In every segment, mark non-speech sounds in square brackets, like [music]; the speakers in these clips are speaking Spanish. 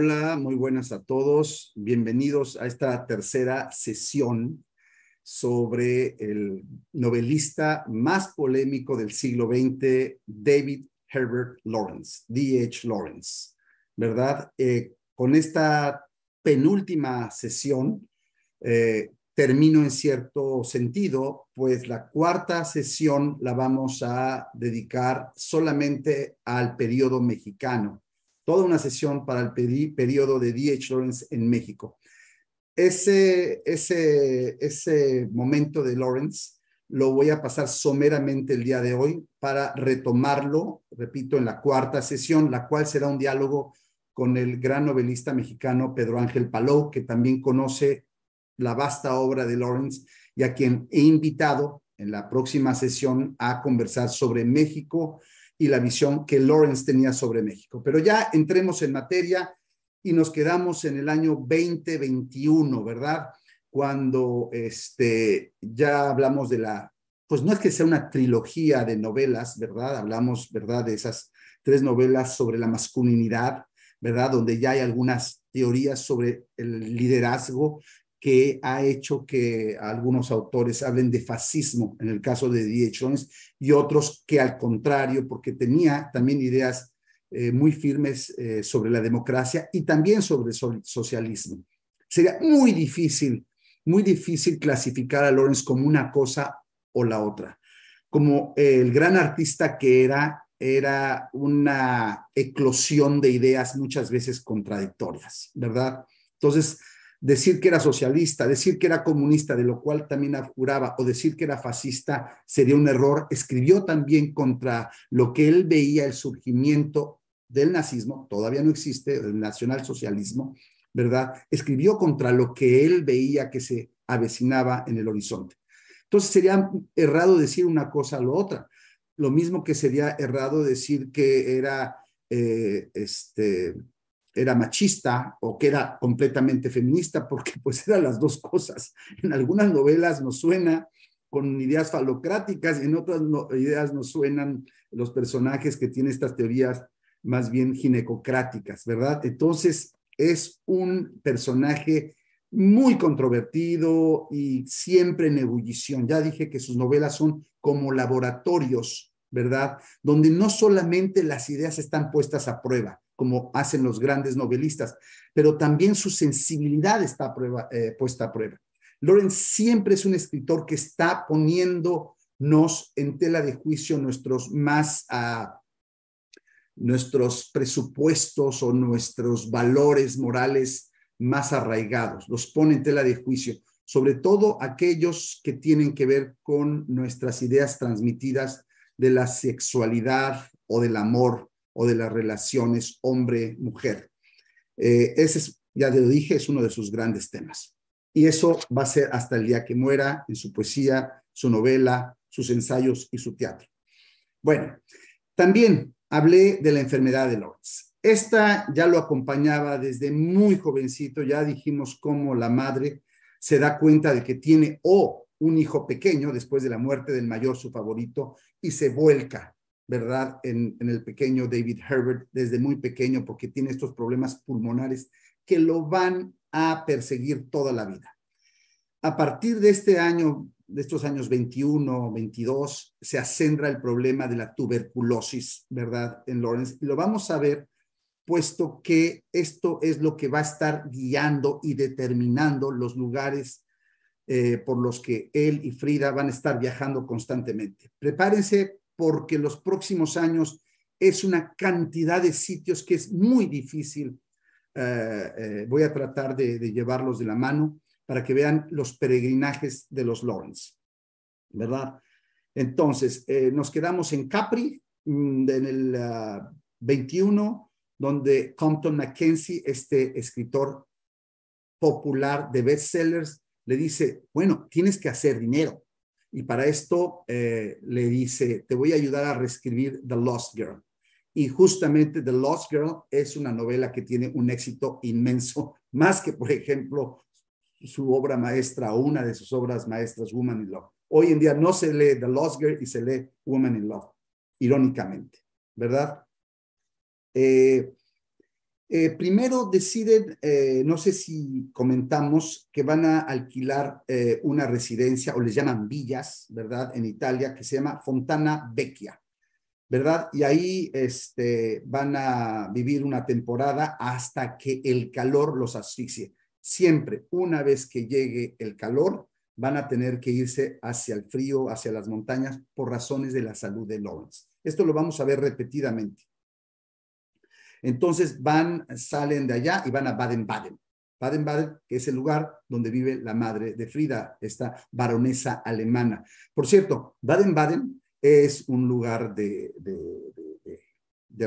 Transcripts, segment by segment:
Hola, muy buenas a todos. Bienvenidos a esta tercera sesión sobre el novelista más polémico del siglo XX, David Herbert Lawrence, D.H. Lawrence, ¿verdad? Eh, con esta penúltima sesión eh, termino en cierto sentido, pues la cuarta sesión la vamos a dedicar solamente al periodo mexicano toda una sesión para el periodo de D.H. Lawrence en México. Ese, ese, ese momento de Lawrence lo voy a pasar someramente el día de hoy para retomarlo, repito, en la cuarta sesión, la cual será un diálogo con el gran novelista mexicano Pedro Ángel Palou, que también conoce la vasta obra de Lawrence y a quien he invitado en la próxima sesión a conversar sobre México, y la misión que Lawrence tenía sobre México. Pero ya entremos en materia y nos quedamos en el año 2021, ¿verdad? Cuando este, ya hablamos de la, pues no es que sea una trilogía de novelas, ¿verdad? Hablamos, ¿verdad? De esas tres novelas sobre la masculinidad, ¿verdad? Donde ya hay algunas teorías sobre el liderazgo, que ha hecho que algunos autores hablen de fascismo en el caso de Diez Jones y otros que al contrario, porque tenía también ideas eh, muy firmes eh, sobre la democracia y también sobre el socialismo. Sería muy difícil, muy difícil clasificar a Lawrence como una cosa o la otra. Como el gran artista que era, era una eclosión de ideas muchas veces contradictorias, ¿verdad? Entonces, decir que era socialista, decir que era comunista, de lo cual también abjuraba, o decir que era fascista sería un error, escribió también contra lo que él veía el surgimiento del nazismo, todavía no existe el nacionalsocialismo, ¿verdad? Escribió contra lo que él veía que se avecinaba en el horizonte. Entonces sería errado decir una cosa a lo otra, lo mismo que sería errado decir que era eh, este, era machista o que era completamente feminista, porque pues [laughs] eran las dos cosas. En algunas novelas nos suena con ideas falocráticas, en otras ideas nos suenan los personajes que tienen estas teorías más bien ginecocráticas, ¿verdad? Entonces es un personaje muy controvertido y siempre en ebullición. Ya dije que sus novelas son como laboratorios, ¿verdad? Donde no solamente las ideas están puestas a prueba, como hacen los grandes novelistas, pero también su sensibilidad está eh, puesta a prueba. Lorenz siempre es un escritor que está poniéndonos en tela de juicio nuestros más ah, nuestros presupuestos o nuestros valores morales más arraigados, los pone en tela de juicio, sobre todo aquellos que tienen que ver con nuestras ideas transmitidas de la sexualidad o del amor o de las relaciones hombre-mujer. Eh, ese es, ya te lo dije, es uno de sus grandes temas. Y eso va a ser hasta el día que muera en su poesía, su novela, sus ensayos y su teatro. Bueno, también hablé de la enfermedad de Lawrence. Esta ya lo acompañaba desde muy jovencito, ya dijimos cómo la madre se da cuenta de que tiene o un hijo pequeño después de la muerte del mayor, su favorito, y se vuelca ¿verdad? En, el pequeño David Herbert desde muy pequeño porque tiene estos problemas pulmonares que lo van a perseguir toda la vida. A partir de este año, de estos años 21, 22, se acendra el problema de la tuberculosis, ¿verdad? En Lawrence. Y lo vamos a ver puesto que esto es lo que va a estar guiando y determinando los lugares eh, por los que él y Frida van a estar viajando constantemente. Prepárense porque los próximos años es una cantidad de sitios que es muy difícil. Eh, eh, voy a tratar de, llevarlos de la mano para que vean los peregrinajes de los Lawrence, ¿verdad? Entonces, eh, nos quedamos en Capri, mm, en el 21, ah, donde Compton Mackenzie, este escritor popular de bestsellers, le dice, bueno, tienes que hacer dinero. Y para esto eh, le dice, te voy a ayudar a reescribir The Lost Girl. Y justamente The Lost Girl es una novela que tiene un éxito inmenso, [laughs] más que, por ejemplo, su obra maestra una de sus obras maestras, Woman in Love. Hoy en día no se lee The Lost Girl y se lee Woman in Love, irónicamente, ¿verdad? Eh, eh, primero deciden, eh, no sé si comentamos, que van a alquilar eh, una residencia, o les llaman villas, ¿verdad? En Italia, que se llama Fontana Vecchia, ¿verdad? Y ahí este, van a vivir una temporada hasta que el calor los asfixie. Siempre, una vez que llegue el calor, van a tener que irse hacia el frío, hacia las montañas, por razones de la salud de Lawrence. Esto lo vamos a ver repetidamente. Entonces van, salen de allá y van a Baden-Baden. Baden-Baden, que es el lugar donde vive la madre de Frida, esta baronesa alemana. Por cierto, Baden-Baden es un lugar de, de,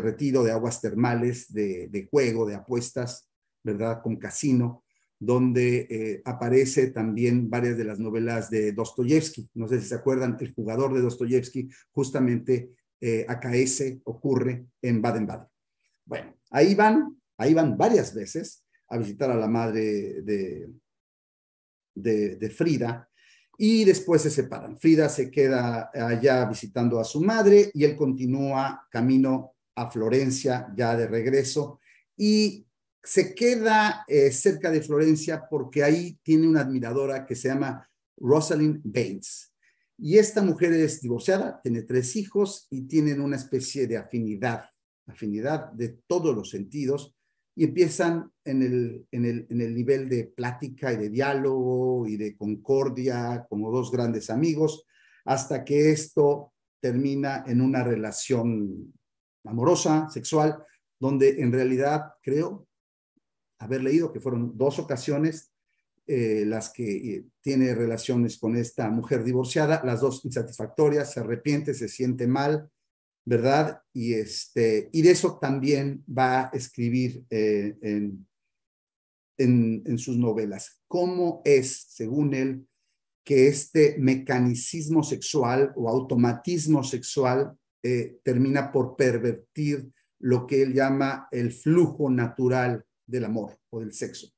retiro, de aguas termales, de, juego, de apuestas, ¿verdad? Con casino, donde eh, aparece también varias de las novelas de Dostoyevsky. No sé si se acuerdan, el jugador de Dostoyevsky justamente eh, acaece, ocurre en Baden-Baden. Bueno, ahí van, ahí van varias veces a visitar a la madre de, de, Frida y después se separan. Frida se queda allá visitando a su madre y él continúa camino a Florencia ya de regreso y se queda eh, cerca de Florencia porque ahí tiene una admiradora que se llama Rosalind Baines. Y esta mujer es divorciada, tiene tres hijos y tienen una especie de afinidad afinidad de todos los sentidos y empiezan en el, en el, nivel de plática y de diálogo y de concordia como dos grandes amigos, hasta que esto termina en una relación amorosa, sexual, donde en realidad creo haber leído que fueron dos ocasiones eh, las que eh, tiene relaciones con esta mujer divorciada, las dos insatisfactorias, se arrepiente, se siente mal, ¿verdad? Y, este, y de eso también va a escribir eh, en, en, sus novelas. ¿Cómo es, según él, que este mecanicismo sexual o automatismo sexual eh, termina por pervertir lo que él llama el flujo natural del amor o del sexo?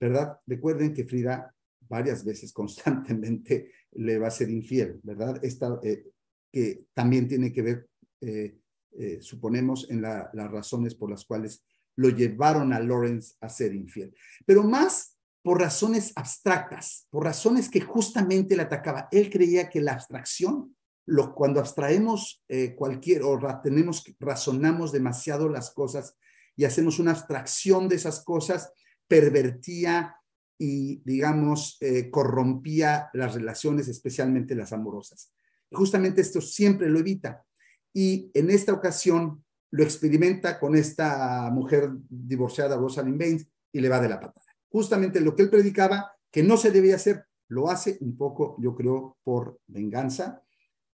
¿Verdad? Recuerden que Frida varias veces [laughs] constantemente le va a ser infiel, ¿verdad? Esta, eh, que también tiene que ver, eh, eh, suponemos, en las razones por las cuales lo llevaron a Lawrence a ser infiel. Pero más por razones abstractas, por razones que justamente le atacaba. Él creía que la abstracción, lo, cuando abstraemos eh, cualquier o razonamos demasiado las cosas y hacemos una abstracción de esas cosas, pervertía y, digamos, corrompía las relaciones, especialmente las amorosas. Justamente esto siempre lo evita. Y en esta ocasión lo experimenta con esta mujer divorciada, Rosalind Baines, y le va de la patada. Justamente lo que él predicaba, que no se debía hacer, lo hace un poco, yo creo, por venganza,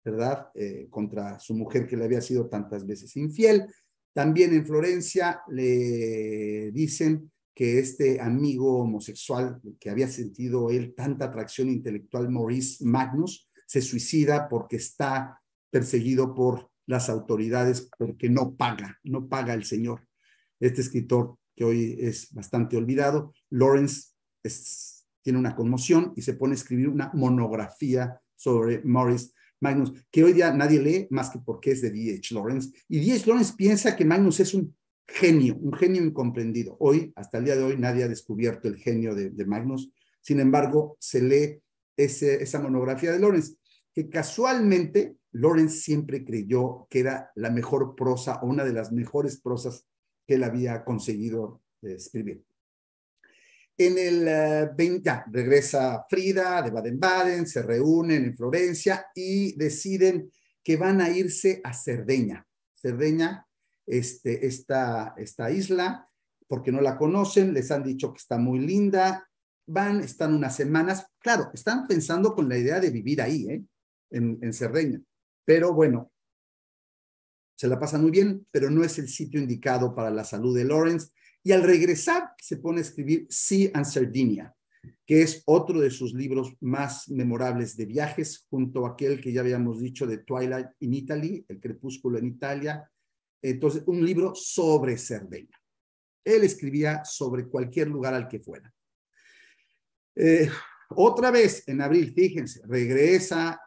¿verdad? Eh, contra su mujer que le había sido tantas veces infiel. También en Florencia le dicen que este amigo homosexual que había sentido él tanta atracción intelectual, Maurice Magnus, se suicida porque está perseguido por las autoridades porque no paga, no paga el señor. Este escritor que hoy es bastante olvidado, Lawrence tiene una conmoción y se pone a escribir una monografía sobre Morris Magnus, que hoy día nadie lee más que porque es de D.H. Lawrence. Y D.H. Lawrence piensa que Magnus es un genio, un genio incomprendido. Hoy, hasta el día de hoy, nadie ha descubierto el genio de Magnus. Sin embargo, se lee esa monografía de Lorenz, que casualmente Lorenz siempre creyó que era la mejor prosa o una de las mejores prosas que él había conseguido eh, escribir. En el 20, eh, regresa Frida de Baden-Baden, se reúnen en Florencia y deciden que van a irse a Cerdeña. Cerdeña, este, esta, esta isla, porque no la conocen, les han dicho que está muy linda van, están unas semanas, claro, están pensando con la idea de vivir ahí, ¿eh? en, en Cerdeña, pero bueno, se la pasa muy bien, pero no es el sitio indicado para la salud de Lawrence. Y al regresar se pone a escribir Sea and Sardinia, que es otro de sus libros más memorables de viajes, junto a aquel que ya habíamos dicho de Twilight in Italy, El Crepúsculo en Italia. Entonces, un libro sobre Cerdeña. Él escribía sobre cualquier lugar al que fuera. Eh, otra vez en abril, fíjense, regresa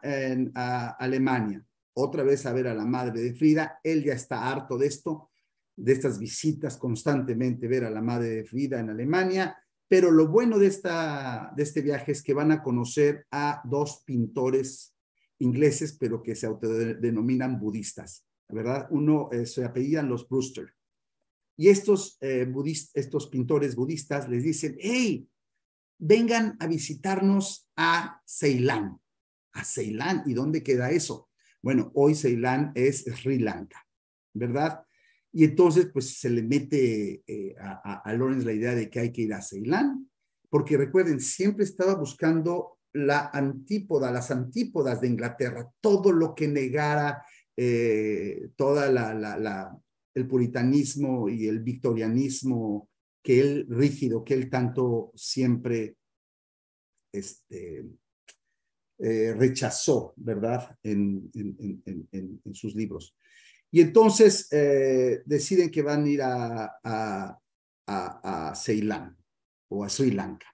a Alemania, otra vez a ver a la madre de Frida. Él ya está harto de esto, de estas visitas constantemente, ver a la madre de Frida en Alemania. Pero lo bueno de, esta, de este viaje es que van a conocer a dos pintores ingleses, pero que se autodenominan budistas, ¿verdad? Uno eh, se apellidan los Brewster. Y estos, eh, estos pintores budistas les dicen, hey, vengan a visitarnos a Ceilán. A Ceilán, ¿y dónde queda eso? Bueno, hoy Ceilán es Sri Lanka, ¿verdad? Y entonces, pues se le mete eh, a, a Lawrence la idea de que hay que ir a Ceilán, porque recuerden, siempre estaba buscando la antípoda, las antípodas de Inglaterra, todo lo que negara eh, toda la, la, el puritanismo y el victorianismo que él rígido, que él tanto siempre este, eh, rechazó, ¿verdad?, en, en, sus libros. Y entonces eh, deciden que van a ir a, a, a Ceilán o a Sri Lanka.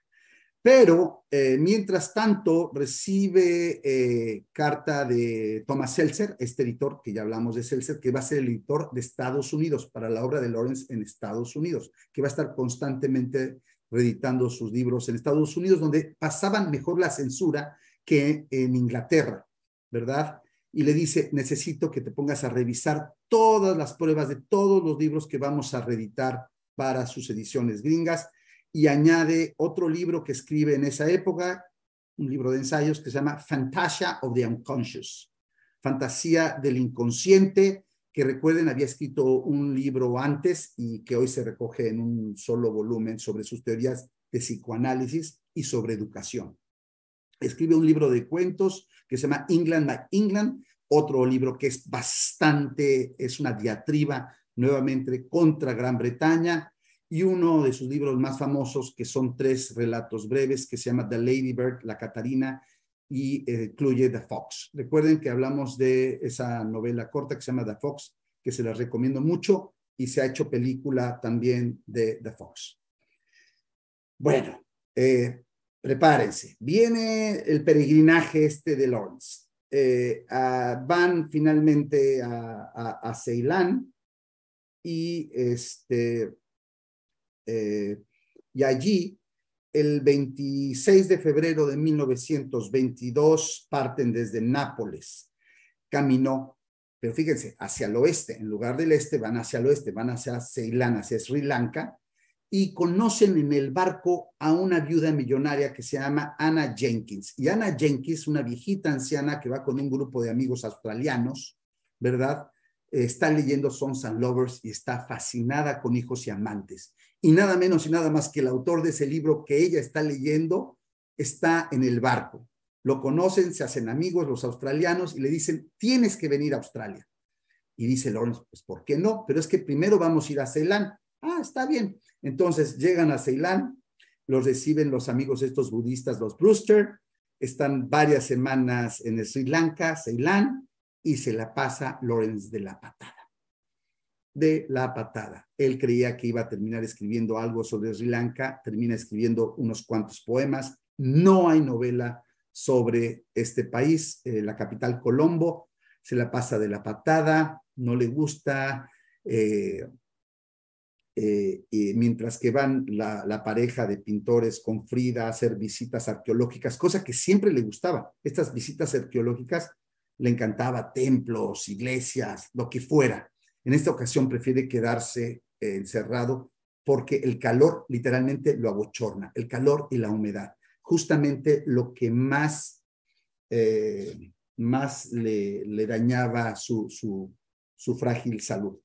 Pero, eh, mientras tanto, recibe eh, carta de Thomas Seltzer, este editor que ya hablamos de Seltzer, que va a ser el editor de Estados Unidos para la obra de Lawrence en Estados Unidos, que va a estar constantemente reeditando sus libros en Estados Unidos, donde pasaban mejor la censura que en Inglaterra, ¿verdad? Y le dice, necesito que te pongas a revisar todas las pruebas de todos los libros que vamos a reeditar para sus ediciones gringas y añade otro libro que escribe en esa época, un libro de ensayos que se llama Fantasia of the Unconscious, Fantasía del Inconsciente, que recuerden había escrito un libro antes y que hoy se recoge en un solo volumen sobre sus teorías de psicoanálisis y sobre educación. Escribe un libro de cuentos que se llama England by England, otro libro que es bastante, es una diatriba nuevamente contra Gran Bretaña, y uno de sus libros más famosos, que son tres relatos breves, que se llama The Lady Bird, La Catarina, y eh, incluye The Fox. Recuerden que hablamos de esa novela corta que se llama The Fox, que se la recomiendo mucho, y se ha hecho película también de The Fox. Bueno, eh, prepárense. Viene el peregrinaje este de Lawrence. Eh, van finalmente a, a Ceilán y este, eh, y allí, el 26 de febrero de 1922, parten desde Nápoles. Caminó, pero fíjense, hacia el oeste, en lugar del este, van hacia el oeste, van hacia Ceilán, hacia Sri Lanka, y conocen en el barco a una viuda millonaria que se llama Anna Jenkins. Y Anna Jenkins, una viejita anciana que va con un grupo de amigos australianos, ¿verdad? Eh, está leyendo Sons and Lovers y está fascinada con hijos y amantes y nada menos y nada más que el autor de ese libro que ella está leyendo está en el barco. Lo conocen, se hacen amigos los australianos y le dicen, tienes que venir a Australia. Y dice Lawrence, pues ¿por qué no? Pero es que primero vamos a ir a Ceilán. Ah, está bien. Entonces llegan a Ceilán, los reciben los amigos estos budistas, los Brewster, están varias semanas en Sri Lanka, Ceilán, y se la pasa Lawrence de la patada de la patada. Él creía que iba a terminar escribiendo algo sobre Sri Lanka, termina escribiendo unos cuantos poemas. No hay novela sobre este país, eh, la capital Colombo, se la pasa de la patada, no le gusta, eh, eh, y mientras que van la, pareja de pintores con Frida a hacer visitas arqueológicas, cosa que siempre le gustaba. Estas visitas arqueológicas le encantaba templos, iglesias, lo que fuera. En esta ocasión prefiere quedarse eh, encerrado porque el calor literalmente lo abochorna, el calor y la humedad, justamente lo que más, eh, más le, dañaba su, su, su, frágil salud.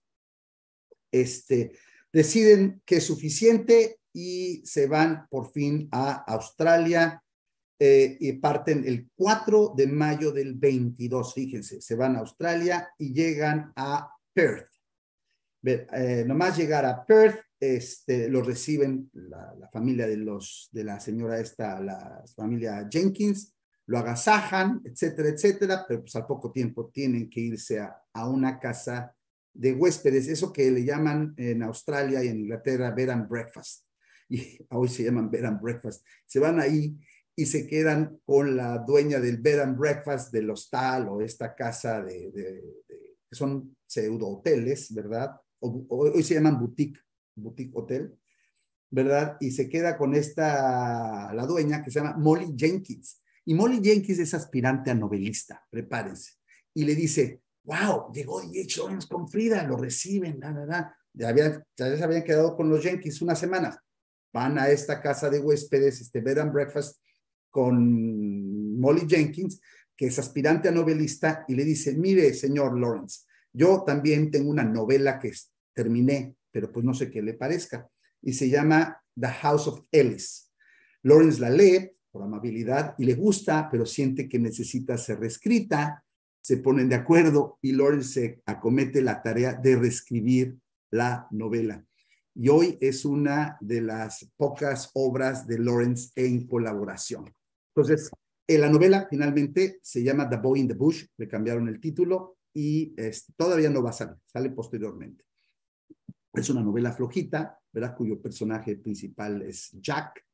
Este, deciden que es suficiente y se van por fin a Australia eh, y parten el 4 de mayo del 22, fíjense, se van a Australia y llegan a Perth. Eh, nomás llegar a Perth, este, lo reciben la, familia de, los, de la señora esta, la familia Jenkins, lo agasajan, etcétera, etcétera, pero pues al poco tiempo tienen que irse a, a una casa de huéspedes, eso que le llaman en Australia y en Inglaterra bed and breakfast, y [laughs] hoy se llaman bed and breakfast, se van ahí y se quedan con la dueña del bed and breakfast del hostal o esta casa de, de, de que son pseudo hoteles, ¿verdad? hoy se llaman boutique, boutique hotel, ¿verdad? Y se queda con esta, la dueña que se llama Molly Jenkins. Y Molly Jenkins es aspirante a novelista, prepárense. Y le dice, wow, llegó y Lawrence con Frida, lo reciben, nada nada Ya, habían, se habían quedado con los Jenkins unas semanas. Van a esta casa de huéspedes, este bed and breakfast, con Molly Jenkins, que es aspirante a novelista, y le dice, mire, señor Lawrence, yo también tengo una novela que terminé, pero pues no sé qué le parezca. Y se llama The House of Ellis. Lawrence la lee por amabilidad y le gusta, pero siente que necesita ser reescrita. Se ponen de acuerdo y Lawrence se acomete la tarea de reescribir la novela. Y hoy es una de las pocas obras de Lawrence en colaboración. Entonces, en la novela finalmente se llama The Boy in the Bush, le cambiaron el título y este, todavía no va a salir, sale posteriormente. Es una novela flojita, ¿verdad? Cuyo personaje principal es Jack.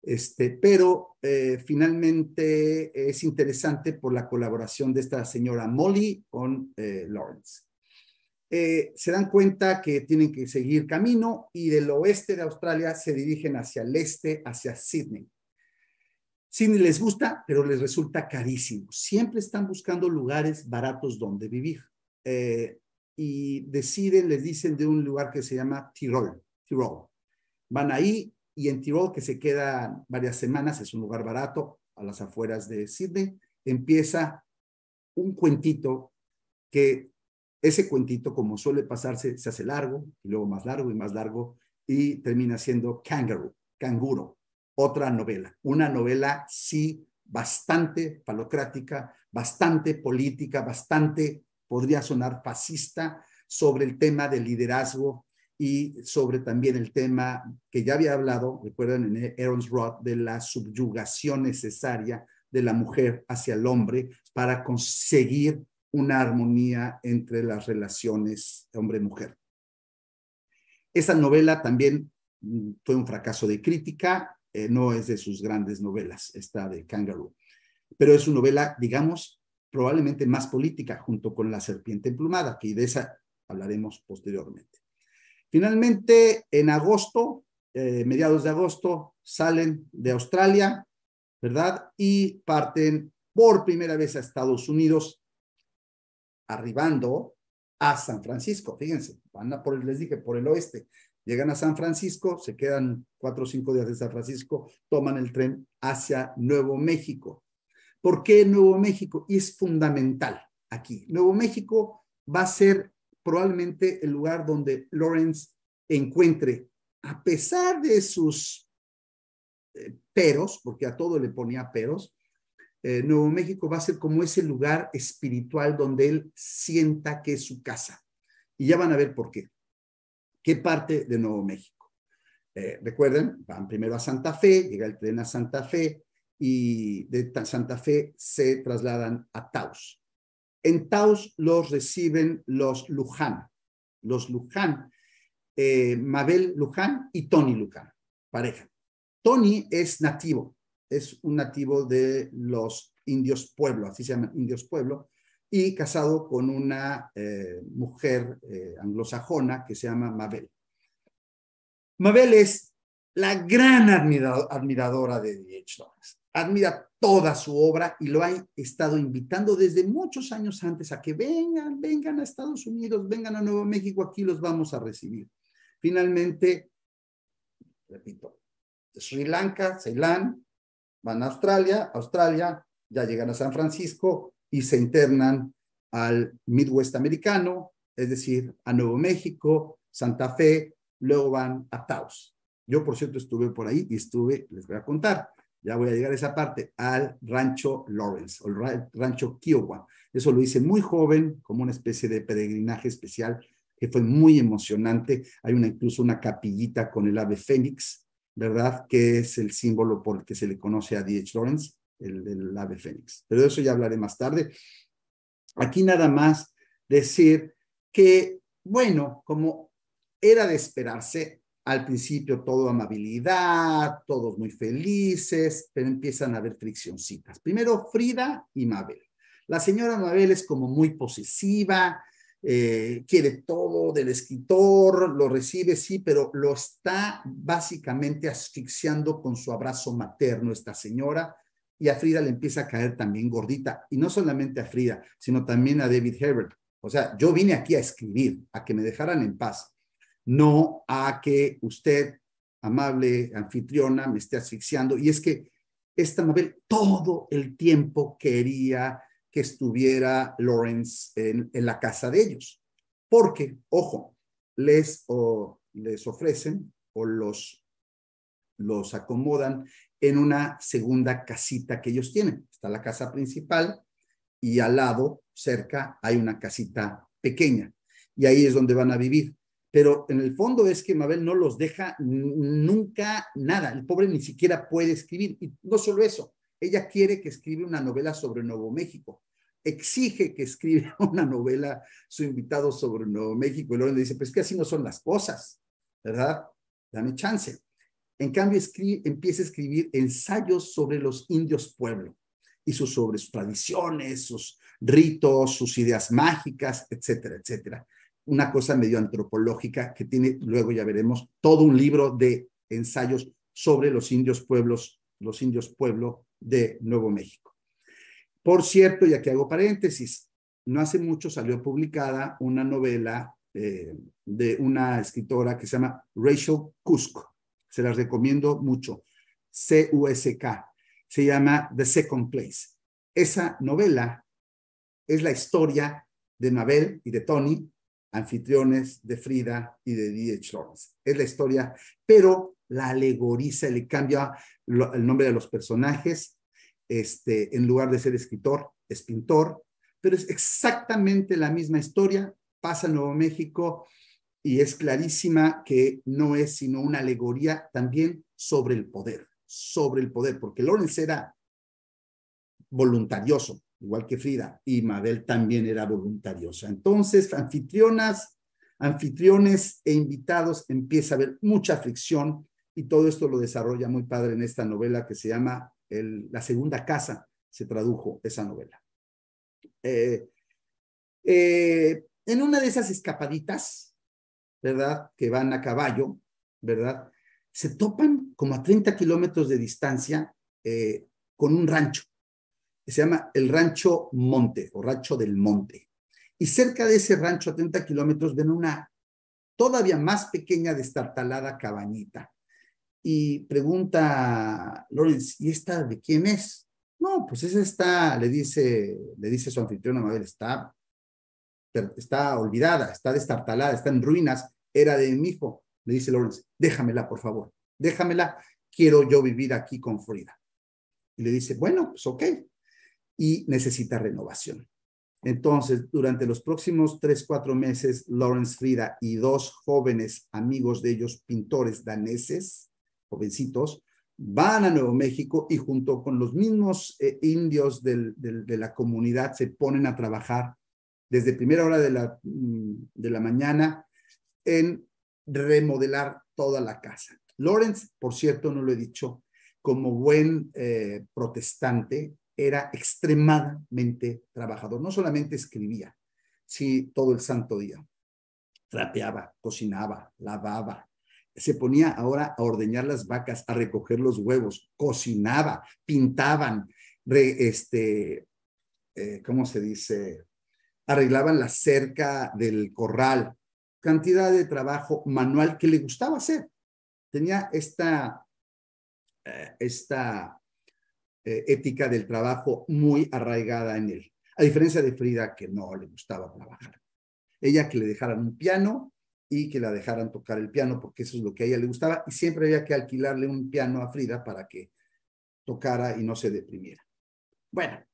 Este, pero eh, finalmente es interesante por la colaboración de esta señora Molly con eh, Lawrence. Eh, se dan cuenta que tienen que seguir camino y del oeste de Australia se dirigen hacia el este, hacia Sydney. Sydney les gusta, pero les resulta carísimo. Siempre están buscando lugares baratos donde vivir. Eh, y deciden, les dicen de un lugar que se llama Tirol, Tirol. Van ahí y en Tirol, que se queda varias semanas, es un lugar barato, a las afueras de Sydney, empieza un cuentito que ese cuentito, como suele pasarse, se hace largo y luego más largo y más largo y termina siendo Kangaroo, Canguro, otra novela, una novela sí bastante palocrática, bastante política, bastante podría sonar fascista sobre el tema del liderazgo y sobre también el tema que ya había hablado, recuerdan en Aaron's Rod, de la subyugación necesaria de la mujer hacia el hombre para conseguir una armonía entre las relaciones hombre-mujer. Esa novela también mm, fue un fracaso de crítica, eh, no es de sus grandes novelas, está de Kangaroo, pero es una novela, digamos, probablemente más política, junto con la serpiente emplumada, que de esa hablaremos posteriormente. Finalmente, en agosto, eh, mediados de agosto, salen de Australia, ¿verdad? Y parten por primera vez a Estados Unidos, arribando a San Francisco. Fíjense, van a por el, les dije, por el oeste. Llegan a San Francisco, se quedan cuatro o cinco días de San Francisco, toman el tren hacia Nuevo México. ¿Por qué Nuevo México? Y es fundamental aquí. Nuevo México va a ser probablemente el lugar donde Lawrence encuentre, a pesar de sus eh, peros, porque a todo le ponía peros, eh, Nuevo México va a ser como ese lugar espiritual donde él sienta que es su casa. Y ya van a ver por qué. ¿Qué parte de Nuevo México? Eh, recuerden, van primero a Santa Fe, llega el tren a Santa Fe, y de Santa Fe se trasladan a Taos. En Taos los reciben los Luján, los Luján, eh, Mabel Luján y Tony Luján, pareja. Tony es nativo, es un nativo de los indios pueblo, así se llaman indios pueblo, y casado con una eh, mujer eh, anglosajona que se llama Mabel. Mabel es la gran admiradora de Diego Lawrence admira toda su obra y lo ha estado invitando desde muchos años antes a que vengan, vengan a Estados Unidos, vengan a Nuevo México, aquí los vamos a recibir. Finalmente, repito, Sri Lanka, Ceilán, van a Australia, Australia, ya llegan a San Francisco y se internan al Midwest americano, es decir, a Nuevo México, Santa Fe, luego van a Taos. Yo, por cierto, estuve por ahí y estuve, les voy a contar, ya voy a llegar a esa parte, al rancho Lawrence o el rancho Kiowa. Eso lo hice muy joven, como una especie de peregrinaje especial que fue muy emocionante. Hay una, incluso una capillita con el ave fénix, ¿verdad? Que es el símbolo por el que se le conoce a D.H. Lawrence, el, el ave fénix. Pero de eso ya hablaré más tarde. Aquí nada más decir que, bueno, como era de esperarse, al principio todo amabilidad, todos muy felices, pero empiezan a haber friccioncitas. Primero Frida y Mabel. La señora Mabel es como muy posesiva, eh, quiere todo del escritor, lo recibe, sí, pero lo está básicamente asfixiando con su abrazo materno esta señora. Y a Frida le empieza a caer también gordita. Y no solamente a Frida, sino también a David Herbert. O sea, yo vine aquí a escribir, a que me dejaran en paz no a que usted, amable anfitriona, me esté asfixiando. Y es que esta Mabel todo el tiempo quería que estuviera Lawrence en, la casa de ellos, porque, ojo, les, les ofrecen o los, los acomodan en una segunda casita que ellos tienen. Está la casa principal y al lado, cerca, hay una casita pequeña. Y ahí es donde van a vivir pero en el fondo es que Mabel no los deja nunca nada. El pobre ni siquiera puede escribir. Y no solo eso, ella quiere que escribe una novela sobre Nuevo México. Exige que escriba [laughs] una novela su invitado sobre Nuevo México. Y luego le dice, pues que así no son las cosas, ¿verdad? Dame chance. En cambio, empieza a escribir ensayos sobre los indios pueblo y sus, sobre sus tradiciones, sus ritos, sus ideas mágicas, etcétera, etcétera una cosa medio antropológica que tiene, luego ya veremos, todo un libro de ensayos sobre los indios pueblos, los indios pueblo de Nuevo México. Por cierto, ya que hago paréntesis, no hace mucho salió publicada una novela eh, de una escritora que se llama Rachel Cusco. Se las recomiendo mucho. C-U-S-K. Se llama The Second Place. Esa novela es la historia de Mabel y de Tony anfitriones de Frida y de D.H. Lawrence. Es la historia, pero la alegoriza, le cambia el nombre de los personajes. Este, en lugar de ser escritor, es pintor, pero es exactamente la misma historia. Pasa en Nuevo México y es clarísima que no es sino una alegoría también sobre el poder, sobre el poder, porque Lawrence era voluntarioso, igual que Frida, y Mabel también era voluntariosa. Entonces, anfitrionas, anfitriones e invitados, empieza a haber mucha fricción y todo esto lo desarrolla muy padre en esta novela que se llama La Segunda Casa, se tradujo esa novela. Eh, eh, en una de esas escapaditas, ¿verdad? Que van a caballo, ¿verdad? Se topan como a 30 kilómetros de distancia eh, con un rancho se llama el Rancho Monte o Rancho del Monte. Y cerca de ese rancho, a 30 kilómetros, ven una todavía más pequeña destartalada cabañita. Y pregunta Lawrence, ¿y esta de quién es? No, pues esa está, le dice, le dice su anfitrión Mabel, está, está olvidada, está destartalada, está en ruinas, era de mi hijo. Le dice Lawrence, déjamela, por favor, déjamela, quiero yo vivir aquí con Frida. Y le dice, bueno, pues ok, y necesita renovación. Entonces, durante los próximos tres, cuatro meses, Lawrence Frida y dos jóvenes amigos de ellos, pintores daneses, jovencitos, van a Nuevo México y junto con los mismos eh, indios de la comunidad se ponen a trabajar desde primera hora de la, mm, de la mañana en remodelar toda la casa. Lawrence, por cierto, no lo he dicho, como buen eh, protestante, era extremadamente trabajador. No solamente escribía, sí, todo el santo día. Trapeaba, cocinaba, lavaba, se ponía ahora a ordeñar las vacas, a recoger los huevos, cocinaba, pintaban, este, eh, ¿cómo se dice? Arreglaban la cerca del corral. Cantidad de trabajo manual que le gustaba hacer. Tenía esta, eh, esta eh, ética del trabajo muy arraigada en él. A diferencia de Frida, que no le gustaba trabajar. Ella que le dejaran un piano y que la dejaran tocar el piano, porque eso es lo que a ella le gustaba, y siempre había que alquilarle un piano a Frida para que tocara y no se deprimiera. Bueno,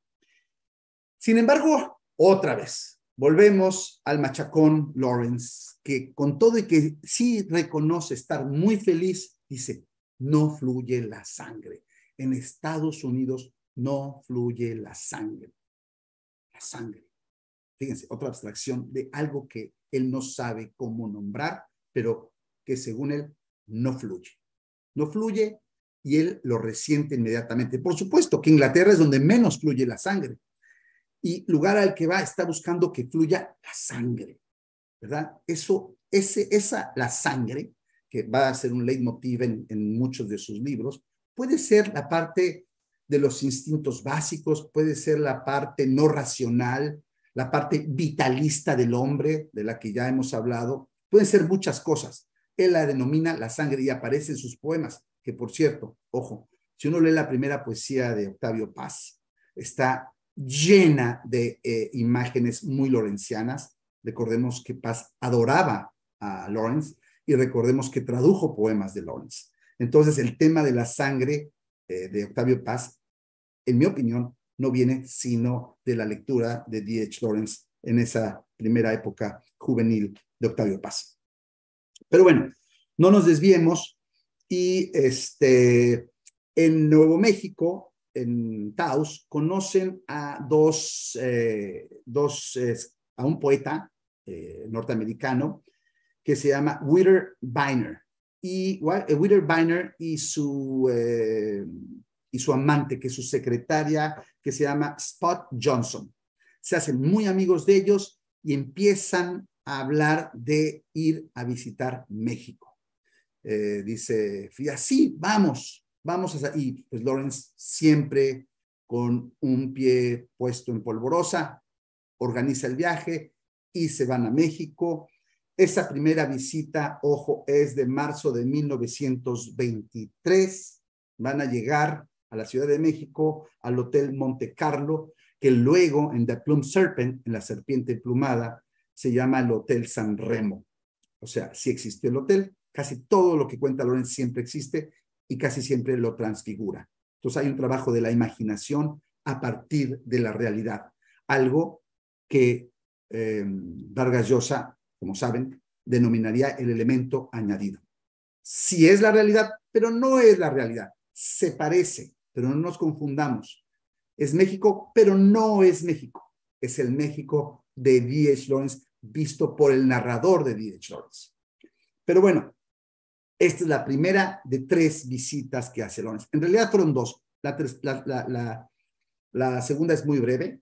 sin embargo, otra vez, volvemos al machacón Lawrence, que con todo y que sí reconoce estar muy feliz, dice, no fluye la sangre en Estados Unidos no fluye la sangre. La sangre. Fíjense, otra abstracción de algo que él no sabe cómo nombrar, pero que según él no fluye. No fluye y él lo resiente inmediatamente. Por supuesto que Inglaterra es donde menos fluye la sangre. Y lugar al que va está buscando que fluya la sangre, ¿verdad? Eso, ese, esa, la sangre, que va a ser un leitmotiv en, en muchos de sus libros, Puede ser la parte de los instintos básicos, puede ser la parte no racional, la parte vitalista del hombre, de la que ya hemos hablado, pueden ser muchas cosas. Él la denomina la sangre y aparece en sus poemas, que por cierto, ojo, si uno lee la primera poesía de Octavio Paz, está llena de eh, imágenes muy lorencianas. Recordemos que Paz adoraba a Lawrence y recordemos que tradujo poemas de Lawrence. Entonces, el tema de la sangre eh, de Octavio Paz, en mi opinión, no viene sino de la lectura de D.H. Lawrence en esa primera época juvenil de Octavio Paz. Pero bueno, no nos desviemos y este, en Nuevo México, en Taos, conocen a dos, eh, dos a un poeta eh, norteamericano que se llama Witter Biner y eh, Wither Biner y su, eh, y su amante, que es su secretaria, que se llama Spot Johnson. Se hacen muy amigos de ellos y empiezan a hablar de ir a visitar México. Eh, dice y sí, vamos, vamos. A y pues Lawrence siempre con un pie puesto en polvorosa, organiza el viaje y se van a México esa primera visita, ojo, es de marzo de 1923. Van a llegar a la Ciudad de México, al Hotel Monte Carlo, que luego en The Plum Serpent, en la serpiente plumada, se llama el Hotel San Remo. O sea, sí existió el hotel, casi todo lo que cuenta Lorenz siempre existe y casi siempre lo transfigura. Entonces hay un trabajo de la imaginación a partir de la realidad, algo que eh, Vargas Llosa como saben, denominaría el elemento añadido. Si es la realidad, pero no es la realidad. Se parece, pero no nos confundamos. Es México, pero no es México. Es el México de D.H. Lawrence, visto por el narrador de D.H. Lawrence. Pero bueno, esta es la primera de tres visitas que hace Lawrence. En realidad fueron dos. la, segunda es muy breve,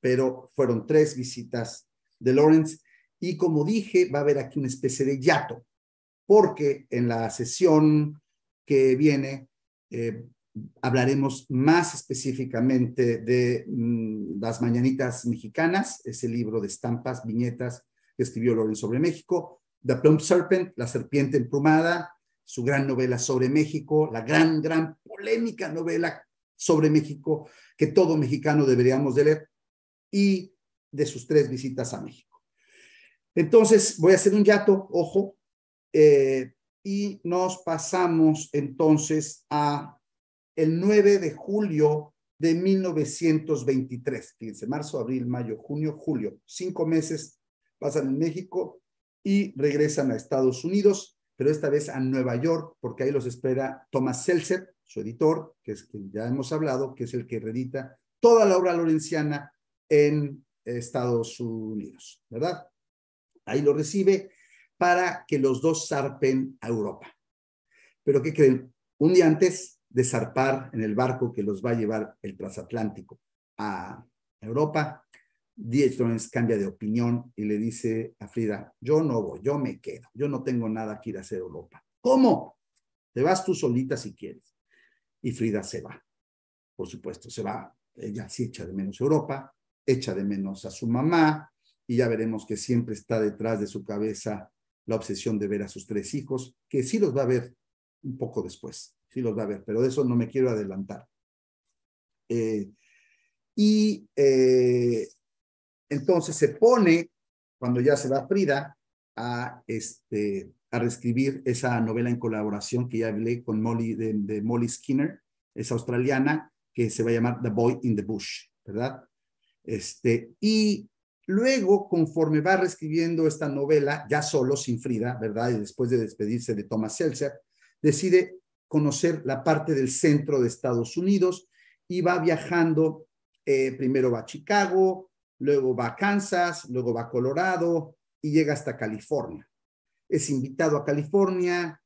pero fueron tres visitas de Lawrence y como dije, va a haber aquí una especie de yato, porque en la sesión que viene eh, hablaremos más específicamente de mm, Las Mañanitas Mexicanas, ese libro de estampas, viñetas que escribió Lorenzo sobre México, The Plum Serpent, La Serpiente Emplumada, su gran novela sobre México, la gran, gran polémica novela sobre México que todo mexicano deberíamos de leer y de sus tres visitas a México. Entonces, voy a hacer un yato, ojo, eh, y nos pasamos entonces a el 9 de julio de 1923. Fíjense, marzo, abril, mayo, junio, julio. Cinco meses pasan en México y regresan a Estados Unidos, pero esta vez a Nueva York, porque ahí los espera Thomas Seltzer, su editor, que es que ya hemos hablado, que es el que reedita toda la obra lorenciana en Estados Unidos, ¿verdad? ahí lo recibe, para que los dos zarpen a Europa. Pero ¿qué creen? Un día antes de zarpar en el barco que los va a llevar el transatlántico a Europa, Diez cambia de opinión y le dice a Frida, yo no voy, yo me quedo, yo no tengo nada que ir a hacer Europa. ¿Cómo? Te vas tú solita si quieres. Y Frida se va, por supuesto, se va. Ella sí echa de menos Europa, echa de menos a su mamá, y ya veremos que siempre está detrás de su cabeza la obsesión de ver a sus tres hijos, que sí los va a ver un poco después, sí los va a ver, pero de eso no me quiero adelantar. Eh, y eh, entonces se pone, cuando ya se va Frida, a, este, a reescribir esa novela en colaboración que ya hablé con Molly, de, Molly Skinner, es australiana, que se va a llamar The Boy in the Bush, ¿verdad? Este, y Luego, conforme va reescribiendo esta novela, ya solo, sin Frida, ¿verdad? Y después de despedirse de Thomas Seltzer, decide conocer la parte del centro de Estados Unidos y va viajando, eh, primero va a Chicago, luego va a Kansas, luego va a Colorado y llega hasta California. Es invitado a California,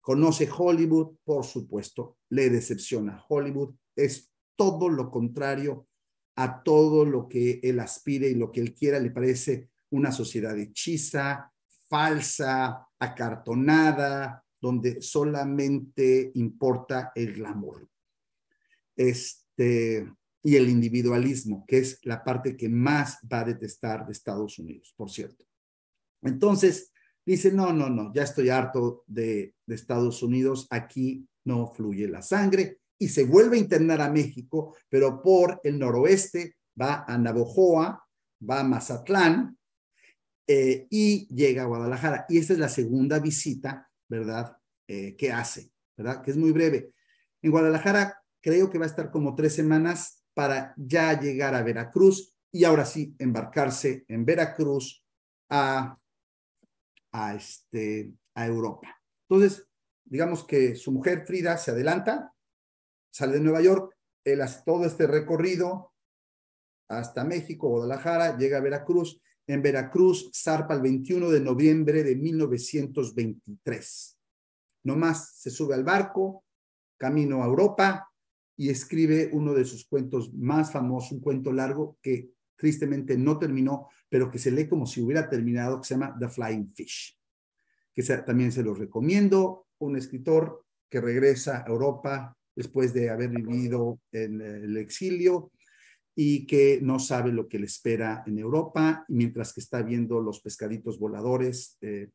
conoce Hollywood, por supuesto, le decepciona Hollywood, es todo lo contrario a todo lo que él aspire y lo que él quiera, le parece una sociedad hechiza, falsa, acartonada, donde solamente importa el glamour. Este, y el individualismo, que es la parte que más va a detestar de Estados Unidos, por cierto. Entonces, dice, no, no, no, ya estoy harto de, de Estados Unidos, aquí no fluye la sangre, y se vuelve a internar a México, pero por el noroeste va a Navojoa, va a Mazatlán eh, y llega a Guadalajara. Y esta es la segunda visita, ¿verdad? Eh, que hace, ¿verdad? Que es muy breve. En Guadalajara creo que va a estar como tres semanas para ya llegar a Veracruz y ahora sí embarcarse en Veracruz a, a, este, a Europa. Entonces, digamos que su mujer Frida se adelanta, sale de Nueva York, él hace todo este recorrido hasta México, Guadalajara, llega a Veracruz. En Veracruz zarpa el 21 de noviembre de 1923. más, se sube al barco, camino a Europa y escribe uno de sus cuentos más famosos, un cuento largo que tristemente no terminó, pero que se lee como si hubiera terminado, que se llama The Flying Fish, que también se los recomiendo, un escritor que regresa a Europa después de haber vivido en eh, el exilio y que no sabe lo que le espera en Europa, mientras que está viendo los pescaditos voladores eh,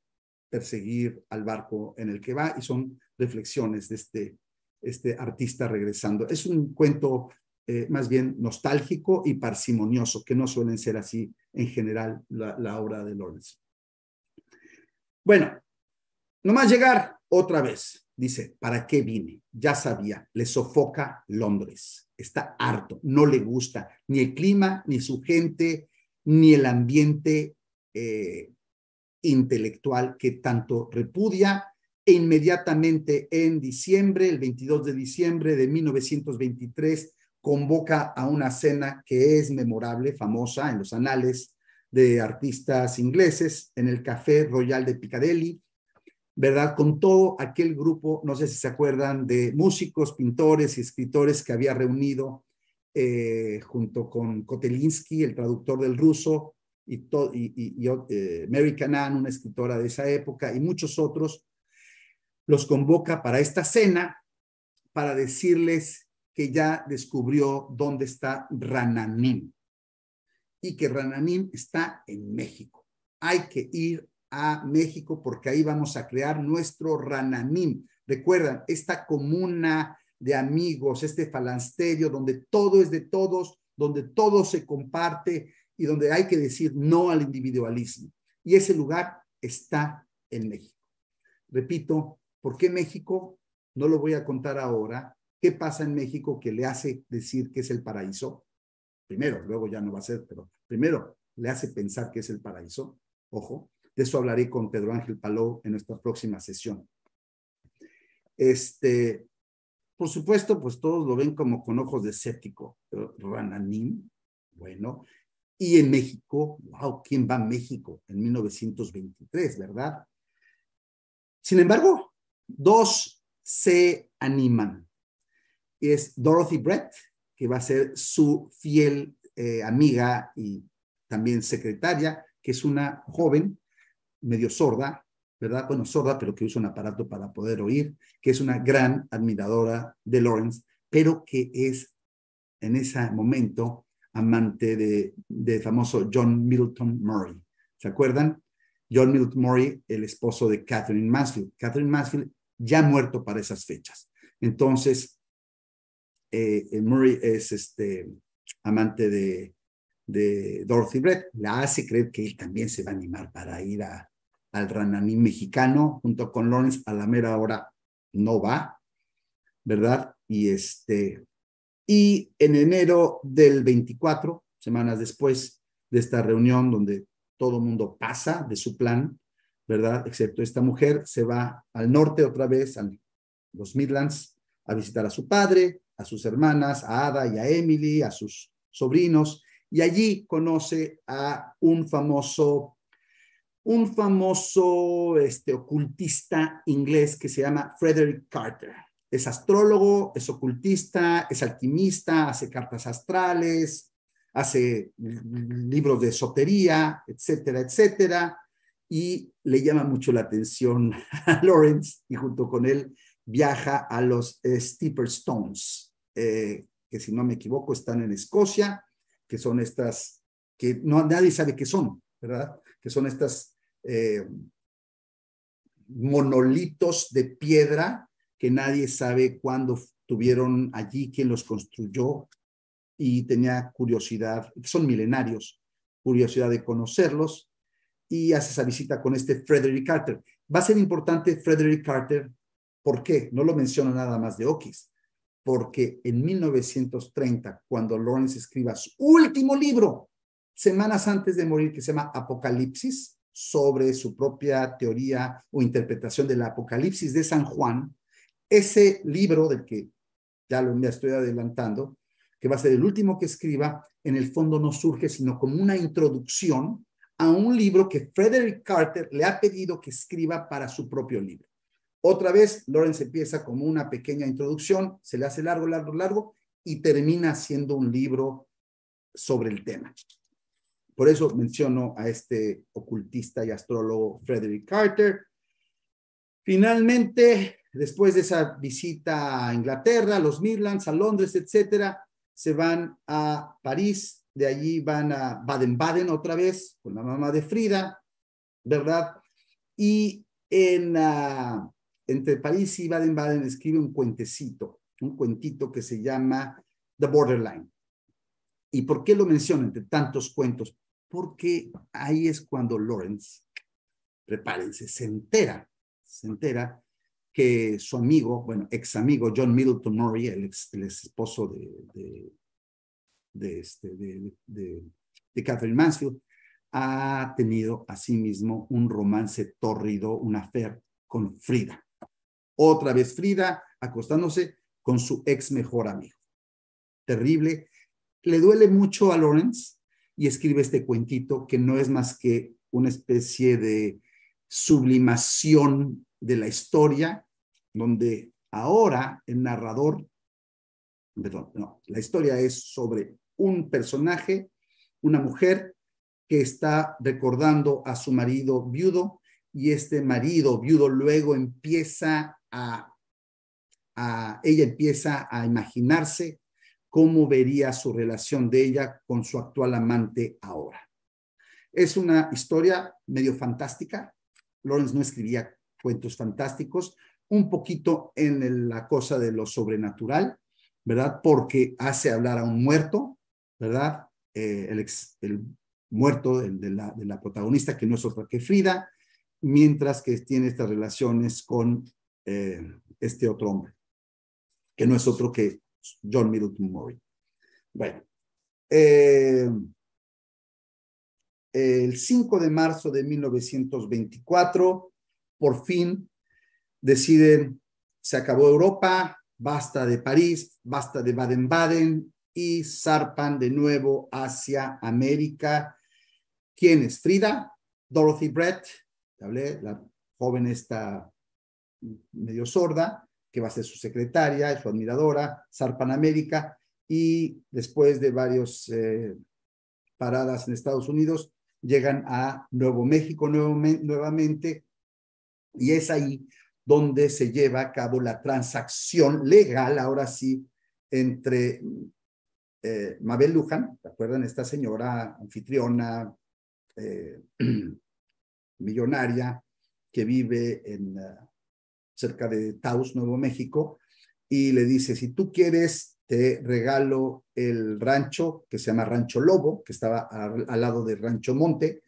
perseguir al barco en el que va, y son reflexiones de este, este artista regresando. Es un cuento eh, más bien nostálgico y parsimonioso, que no suelen ser así en general la, la obra de Lawrence. Bueno, nomás llegar otra vez. Dice, ¿para qué vine? Ya sabía, le sofoca Londres. Está harto, no le gusta ni el clima, ni su gente, ni el ambiente eh, intelectual que tanto repudia. E inmediatamente en diciembre, el 22 de diciembre de 1923, convoca a una cena que es memorable, famosa en los anales de artistas ingleses, en el Café Royal de Piccadilly, ¿verdad? Con todo aquel grupo, no sé si se acuerdan, de músicos, pintores y escritores que había reunido eh, junto con Kotelinsky, el traductor del ruso, y, y, eh, Mary Canan, una escritora de esa época, y muchos otros, los convoca para esta cena para decirles que ya descubrió dónde está Rananim y que Rananim está en México. Hay que ir a México porque ahí vamos a crear nuestro Rananim. Recuerdan, esta comuna de amigos, este falansterio donde todo es de todos, donde todo se comparte y donde hay que decir no al individualismo. Y ese lugar está en México. Repito, ¿por qué México? No lo voy a contar ahora. ¿Qué pasa en México que le hace decir que es el paraíso? Primero, luego ya no va a ser, pero primero le hace pensar que es el paraíso. Ojo, eso hablaré con Pedro Ángel Paló en nuestra próxima sesión. Este, por supuesto, pues todos lo ven como con ojos de escéptico. Rananín, bueno. Y en México, wow, ¿quién va a México en 1923, verdad? Sin embargo, dos se animan. Es Dorothy Brett, que va a ser su fiel eh, amiga y también secretaria, que es una joven medio sorda, ¿verdad? Bueno, sorda, pero que usa un aparato para poder oír, que es una gran admiradora de Lawrence, pero que es en ese momento amante de, famoso John Milton Murray. ¿Se acuerdan? John Milton Murray, el esposo de Catherine Mansfield. Catherine Mansfield ya muerto para esas fechas. Entonces, eh, Murray es este amante de, de Dorothy Brett, la hace creer que él también se va a animar para ir a, al Rananí mexicano, junto con Lawrence a la mera hora no va, ¿verdad? Y este, y en enero del 24, semanas después de esta reunión donde todo el mundo pasa de su plan, ¿verdad? Excepto esta mujer, se va al norte otra vez, a los Midlands, a visitar a su padre, a sus hermanas, a Ada y a Emily, a sus sobrinos, y allí conoce a un famoso un famoso este, ocultista inglés que se llama Frederick Carter. Es astrólogo, es ocultista, es alquimista, hace cartas astrales, hace libros de esotería, etcétera, etcétera. Y le llama mucho la atención a [laughs] Lawrence y junto con él viaja a los Steeper Stones, eh, que si no me equivoco están en Escocia, que son estas que no, nadie sabe qué son, ¿verdad? que son estas eh, monolitos de piedra que nadie sabe cuándo tuvieron allí, quién los construyó y tenía curiosidad, son milenarios, curiosidad de conocerlos y hace esa visita con este Frederick Carter. Va a ser importante Frederick Carter, ¿por qué? No lo menciona nada más de Oquis, porque en 1930, cuando Lawrence escriba su último libro, semanas antes de morir, que se llama Apocalipsis, sobre su propia teoría o interpretación del Apocalipsis de San Juan. Ese libro del que ya lo, me estoy adelantando, que va a ser el último que escriba, en el fondo no surge sino como una introducción a un libro que Frederick Carter le ha pedido que escriba para su propio libro. Otra vez, Lawrence empieza como una pequeña introducción, se le hace largo, largo, largo y termina siendo un libro sobre el tema. Por eso menciono a este ocultista y astrólogo Frederick Carter. Finalmente, después de esa visita a Inglaterra, a los Midlands, a Londres, etcétera, se van a París, de allí van a Baden-Baden otra vez con la mamá de Frida, ¿verdad? Y en, ah, entre París y Baden-Baden escribe un cuentecito, un cuentito que se llama The Borderline. ¿Y por qué lo menciona entre tantos cuentos? Porque ahí es cuando Lawrence, prepárense, se entera, se entera que su amigo, bueno, ex amigo John Middleton Murray, el, ex, esposo de, de, este, de, Catherine Mansfield, ha tenido asimismo sí un romance tórrido, una affair con Frida. Otra vez Frida acostándose con su ex mejor amigo. Terrible le duele mucho a Lawrence y escribe este cuentito que no es más que una especie de sublimación de la historia, donde ahora el narrador, perdón, no, la historia es sobre un personaje, una mujer que está recordando a su marido viudo y este marido viudo luego empieza a, a ella empieza a imaginarse cómo vería su relación de ella con su actual amante ahora. Es una historia medio fantástica. Lawrence no escribía cuentos fantásticos, un poquito en la cosa de lo sobrenatural, ¿verdad? Porque hace hablar a un muerto, ¿verdad? Eh, el, muerto de, la, protagonista, que no es otra que Frida, mientras que tiene estas relaciones con eh, este otro hombre, que no es otro que John Middleton Murray. Bueno, eh, el 5 de marzo de 1924, por fin deciden, se acabó Europa, basta de París, basta de Baden-Baden y zarpan de nuevo hacia América. ¿Quién es Frida? Dorothy Brett, la joven está medio sorda, que va a ser su secretaria, su admiradora, Sar y después de varias eh, paradas en Estados Unidos, llegan a Nuevo México nuevamente, y es ahí donde se lleva a cabo la transacción legal, ahora sí, entre eh, Mabel Luján, ¿te acuerdan? Esta señora anfitriona, eh, [clears throat] millonaria, que vive en cerca de Taos, Nuevo México, y le dice, si tú quieres, te regalo el rancho que se llama Rancho Lobo, que estaba al, lado de Rancho Monte,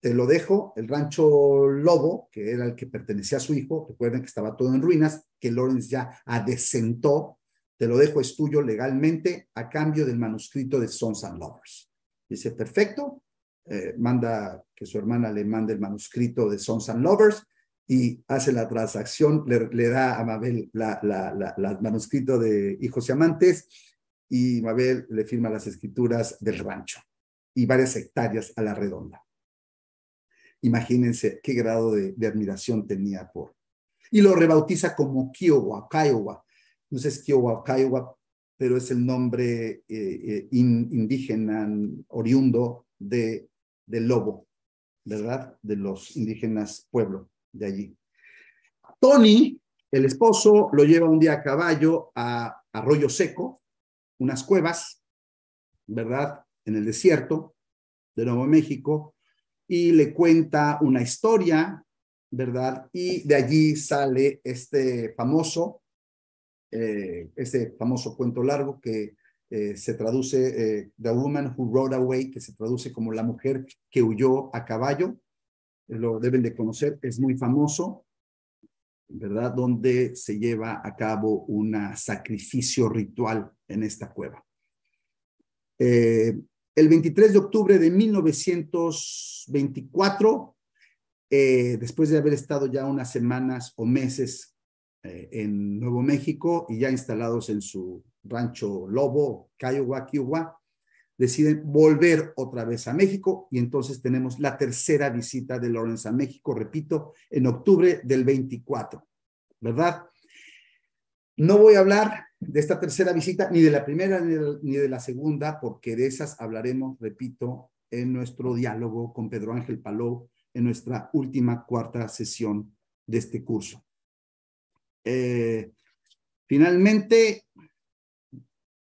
te lo dejo, el rancho Lobo, que era el que pertenecía a su hijo, recuerden que estaba todo en ruinas, que Lawrence ya adesentó, te lo dejo, es tuyo legalmente, a cambio del manuscrito de Sons and Lovers. Dice, perfecto, eh, manda que su hermana le mande el manuscrito de Sons and Lovers, y hace la transacción, le, da a Mabel el manuscrito de Hijos y Amantes y Mabel le firma las escrituras del rancho y varias hectáreas a la redonda. Imagínense qué grado de, admiración tenía por. Y lo rebautiza como Kiowa, Kiowa. No sé si Kiowa, Kiowa, pero es el nombre eh, eh, indígena oriundo de, del lobo, ¿verdad? De los indígenas pueblo de allí. Tony, el esposo, lo lleva un día a caballo a Arroyo Seco, unas cuevas, ¿verdad? En el desierto de Nuevo México, y le cuenta una historia, ¿verdad? Y de allí sale este famoso, eh, este famoso cuento largo que eh, se traduce eh, The Woman Who Rode Away, que se traduce como la mujer que huyó a caballo, lo deben de conocer, es muy famoso, ¿verdad? Donde se lleva a cabo un sacrificio ritual en esta cueva. Eh, el 23 de octubre de 1924, eh, después de haber estado ya unas semanas o meses eh, en Nuevo México y ya instalados en su rancho Lobo, Cayo deciden volver otra vez a México y entonces tenemos la tercera visita de Lawrence a México, repito, en octubre del 24, ¿verdad? No voy a hablar de esta tercera visita, ni de la primera ni de la segunda, porque de esas hablaremos, repito, en nuestro diálogo con Pedro Ángel Palou en nuestra última cuarta sesión de este curso. Eh, finalmente,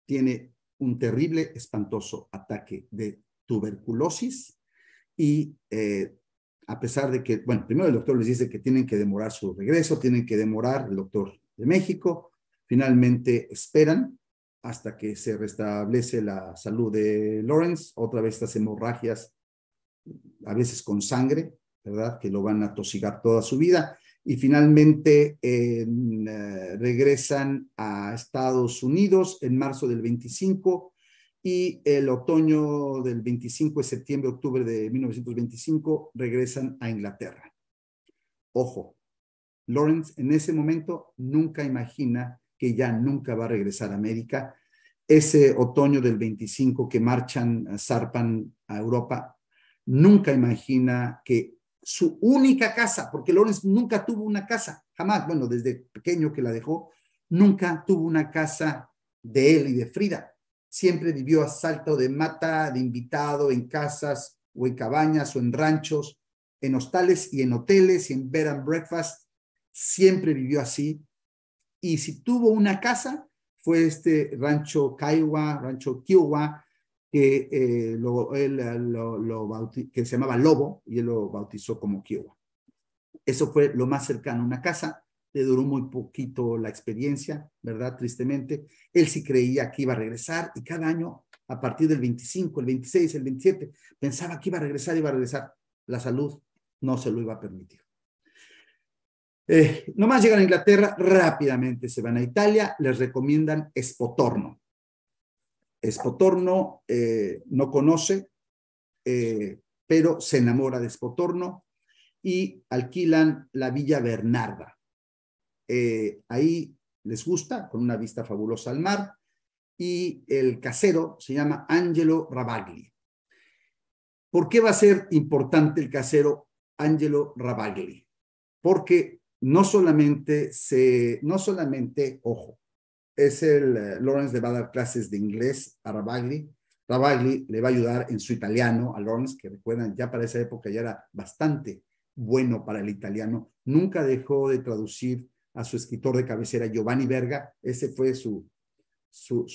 tiene un terrible, espantoso ataque de tuberculosis y eh, a pesar de que, bueno, primero el doctor les dice que tienen que demorar su regreso, tienen que demorar el doctor de México, finalmente esperan hasta que se restablece la salud de Lawrence, otra vez estas hemorragias, a veces con sangre, ¿verdad? Que lo van a tosigar toda su vida y finalmente eh, regresan a Estados Unidos en marzo del 25 y el otoño del 25 de septiembre, octubre de 1925 regresan a Inglaterra. Ojo, Lawrence en ese momento nunca imagina que ya nunca va a regresar a América. Ese otoño del 25 que marchan, zarpan a Europa, nunca imagina que su única casa, porque Lorenz nunca tuvo una casa, jamás, bueno, desde pequeño que la dejó, nunca tuvo una casa de él y de Frida. Siempre vivió a salto de mata, de invitado, en casas o en cabañas o en ranchos, en hostales y en hoteles y en bed and breakfast. Siempre vivió así. Y si tuvo una casa, fue este rancho Kaiwa, rancho Kiowa, que, eh, eh, que se llamaba Lobo y él lo bautizó como Kiowa. Eso fue lo más cercano a una casa. Le duró muy poquito la experiencia, ¿verdad? Tristemente. Él sí creía que iba a regresar y cada año, a partir del 25, el 26, el 27, pensaba que iba a regresar, iba a regresar. La salud no se lo iba a permitir. Eh, nomás llegan a Inglaterra, rápidamente se van a Italia, les recomiendan Spotorno. Espotorno eh, no conoce, eh, pero se enamora de Espotorno y alquilan la Villa Bernarda. Eh, ahí les gusta, con una vista fabulosa al mar, y el casero se llama Angelo Rabagli. ¿Por qué va a ser importante el casero Angelo Rabagli? Porque no solamente se, no solamente, ojo, es el eh, Lawrence le va a dar clases de inglés a Rabagli. Rabagli le va a ayudar en su italiano a Lawrence, que recuerdan, ya para esa época ya era bastante bueno para el italiano. Nunca dejó de traducir a su escritor de cabecera, Giovanni Verga. Ese fue su, su,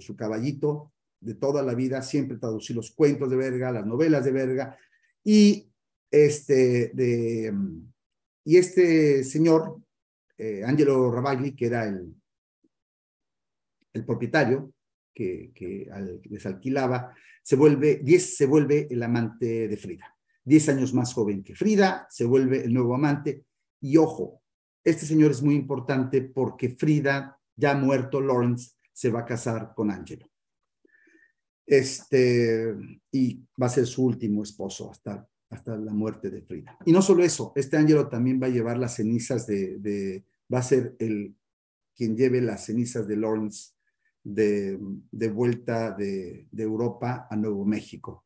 su, caballito de toda la vida, siempre traducir los cuentos de Verga, las novelas de Verga. Y este, de, y este señor, eh, Angelo Rabagli, que era el el propietario que, les alquilaba, se vuelve, se vuelve el amante de Frida. Diez años más joven que Frida, se vuelve el nuevo amante. Y ojo, este señor es muy importante porque Frida, ya muerto Lawrence, se va a casar con Angelo. Este, y va a ser su último esposo hasta, hasta la muerte de Frida. Y no solo eso, este Angelo también va a llevar las cenizas de, de va a ser el quien lleve las cenizas de Lawrence de, vuelta de, Europa a Nuevo México.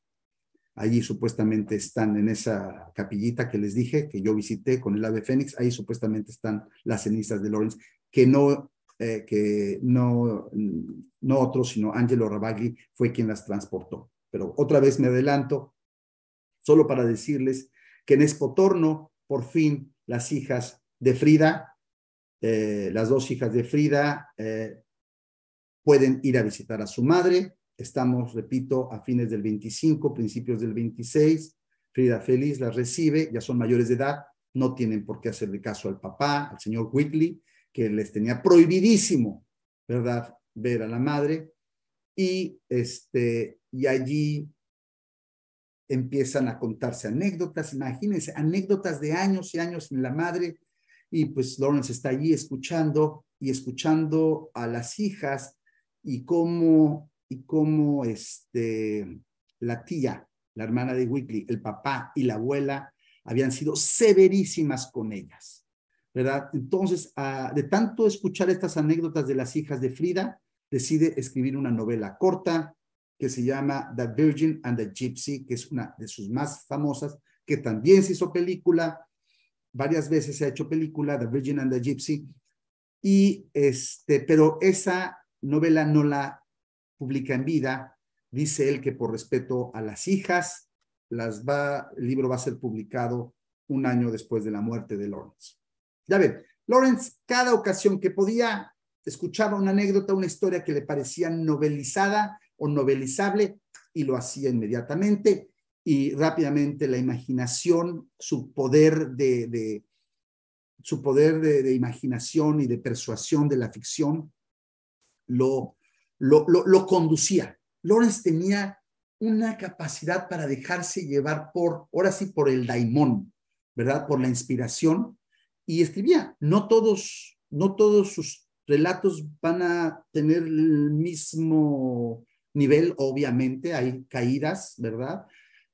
Allí supuestamente están en esa capillita que les dije, que yo visité con el ave Fénix, ahí supuestamente están las cenizas de Lawrence, que no, eh, que no, no otro, sino Angelo Rabagli fue quien las transportó. Pero otra vez me adelanto, solo para decirles que en Espotorno, por fin, las hijas de Frida, eh, las dos hijas de Frida, eh, pueden ir a visitar a su madre. Estamos, repito, a fines del 25, principios del 26. Frida Feliz las recibe, ya son mayores de edad, no tienen por qué hacerle caso al papá, al señor Whitley, que les tenía prohibidísimo, ¿verdad?, ver a la madre. Y, este, y allí empiezan a contarse anécdotas, imagínense, anécdotas de años y años en la madre. Y pues Lawrence está allí escuchando y escuchando a las hijas y cómo, y cómo este, la tía, la hermana de Wickley, el papá y la abuela habían sido severísimas con ellas, ¿verdad? Entonces, ah, de tanto escuchar estas anécdotas de las hijas de Frida, decide escribir una novela corta que se llama The Virgin and the Gypsy, que es una de sus más famosas, que también se hizo película, varias veces se ha hecho película, The Virgin and the Gypsy, y este, pero esa novela no la publica en vida. Dice él que por respeto a las hijas, las va, el libro va a ser publicado un año después de la muerte de Lawrence. Ya ven, Lawrence, cada ocasión que podía, escuchaba una anécdota, una historia que le parecía novelizada o novelizable y lo hacía inmediatamente y rápidamente la imaginación, su poder de, su poder de, imaginación y de persuasión de la ficción lo, lo, conducía. Lawrence tenía una capacidad para dejarse llevar por, ahora sí, por el daimón, ¿verdad? Por la inspiración. Y escribía, no todos, no todos sus relatos van a tener el mismo nivel, obviamente, hay caídas, ¿verdad?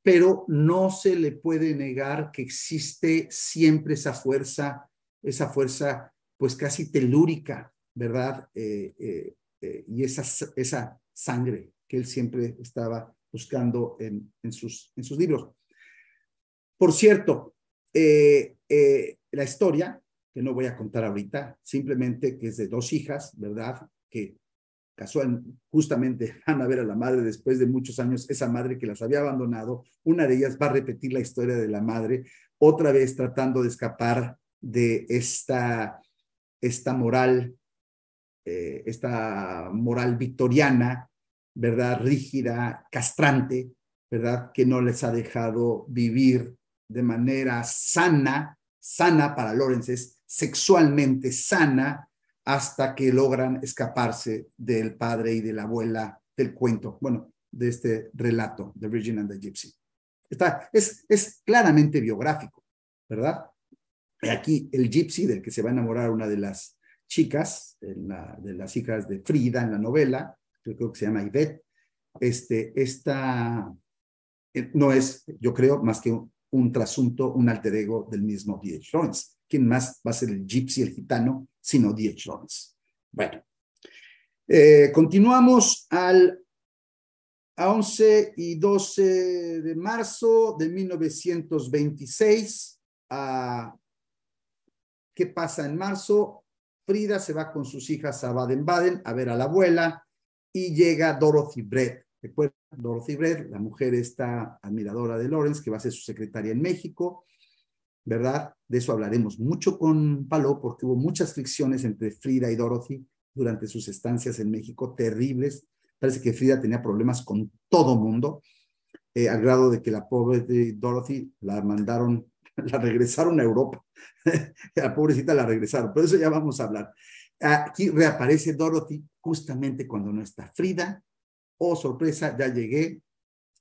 Pero no se le puede negar que existe siempre esa fuerza, esa fuerza pues casi telúrica, ¿verdad? Eh, eh, eh, y esa, esa sangre que él siempre estaba buscando en, en, sus, en sus libros. Por cierto, la historia, que no voy a contar ahorita, simplemente que es de dos hijas, ¿verdad? Que casó justamente [laughs] van a ver a la madre después de muchos años, esa madre que las había abandonado, una de ellas va a repetir la historia de la madre, otra vez tratando de escapar de esta, esta moral eh, esta moral victoriana, ¿verdad? Rígida, castrante, ¿verdad? Que no les ha dejado vivir de manera sana, sana para Lawrence es sexualmente sana, hasta que logran escaparse del padre y de la abuela del cuento, bueno, de este relato de Virgin and the Gypsy. Está, es, es claramente biográfico, ¿verdad? Aquí el gypsy del que se va a enamorar una de las chicas, la, de las hijas de Frida en la novela, yo creo que se llama Ivette, este, esta eh, no es, yo creo, más que un, trasunto, un alter ego del mismo D.H. Lawrence. ¿Quién más va a ser el gypsy, el gitano, sino D.H. Lawrence? Bueno, eh, continuamos al a 11 y 12 de marzo de 1926. A, ¿Qué pasa en marzo? Frida se va con sus hijas a Baden-Baden a ver a la abuela y llega Dorothy Brett. después Dorothy Brett, la mujer está admiradora de Lawrence, que va a ser su secretaria en México, ¿verdad? De eso hablaremos mucho con Palo porque hubo muchas fricciones entre Frida y Dorothy durante sus estancias en México, terribles. Parece que Frida tenía problemas con todo mundo, eh, al grado de que la pobre Dorothy la mandaron [laughs] la regresaron a Europa. [laughs] la pobrecita la regresaron, pero eso ya vamos a hablar. Aquí reaparece Dorothy justamente cuando no está Frida. Oh, sorpresa, ya llegué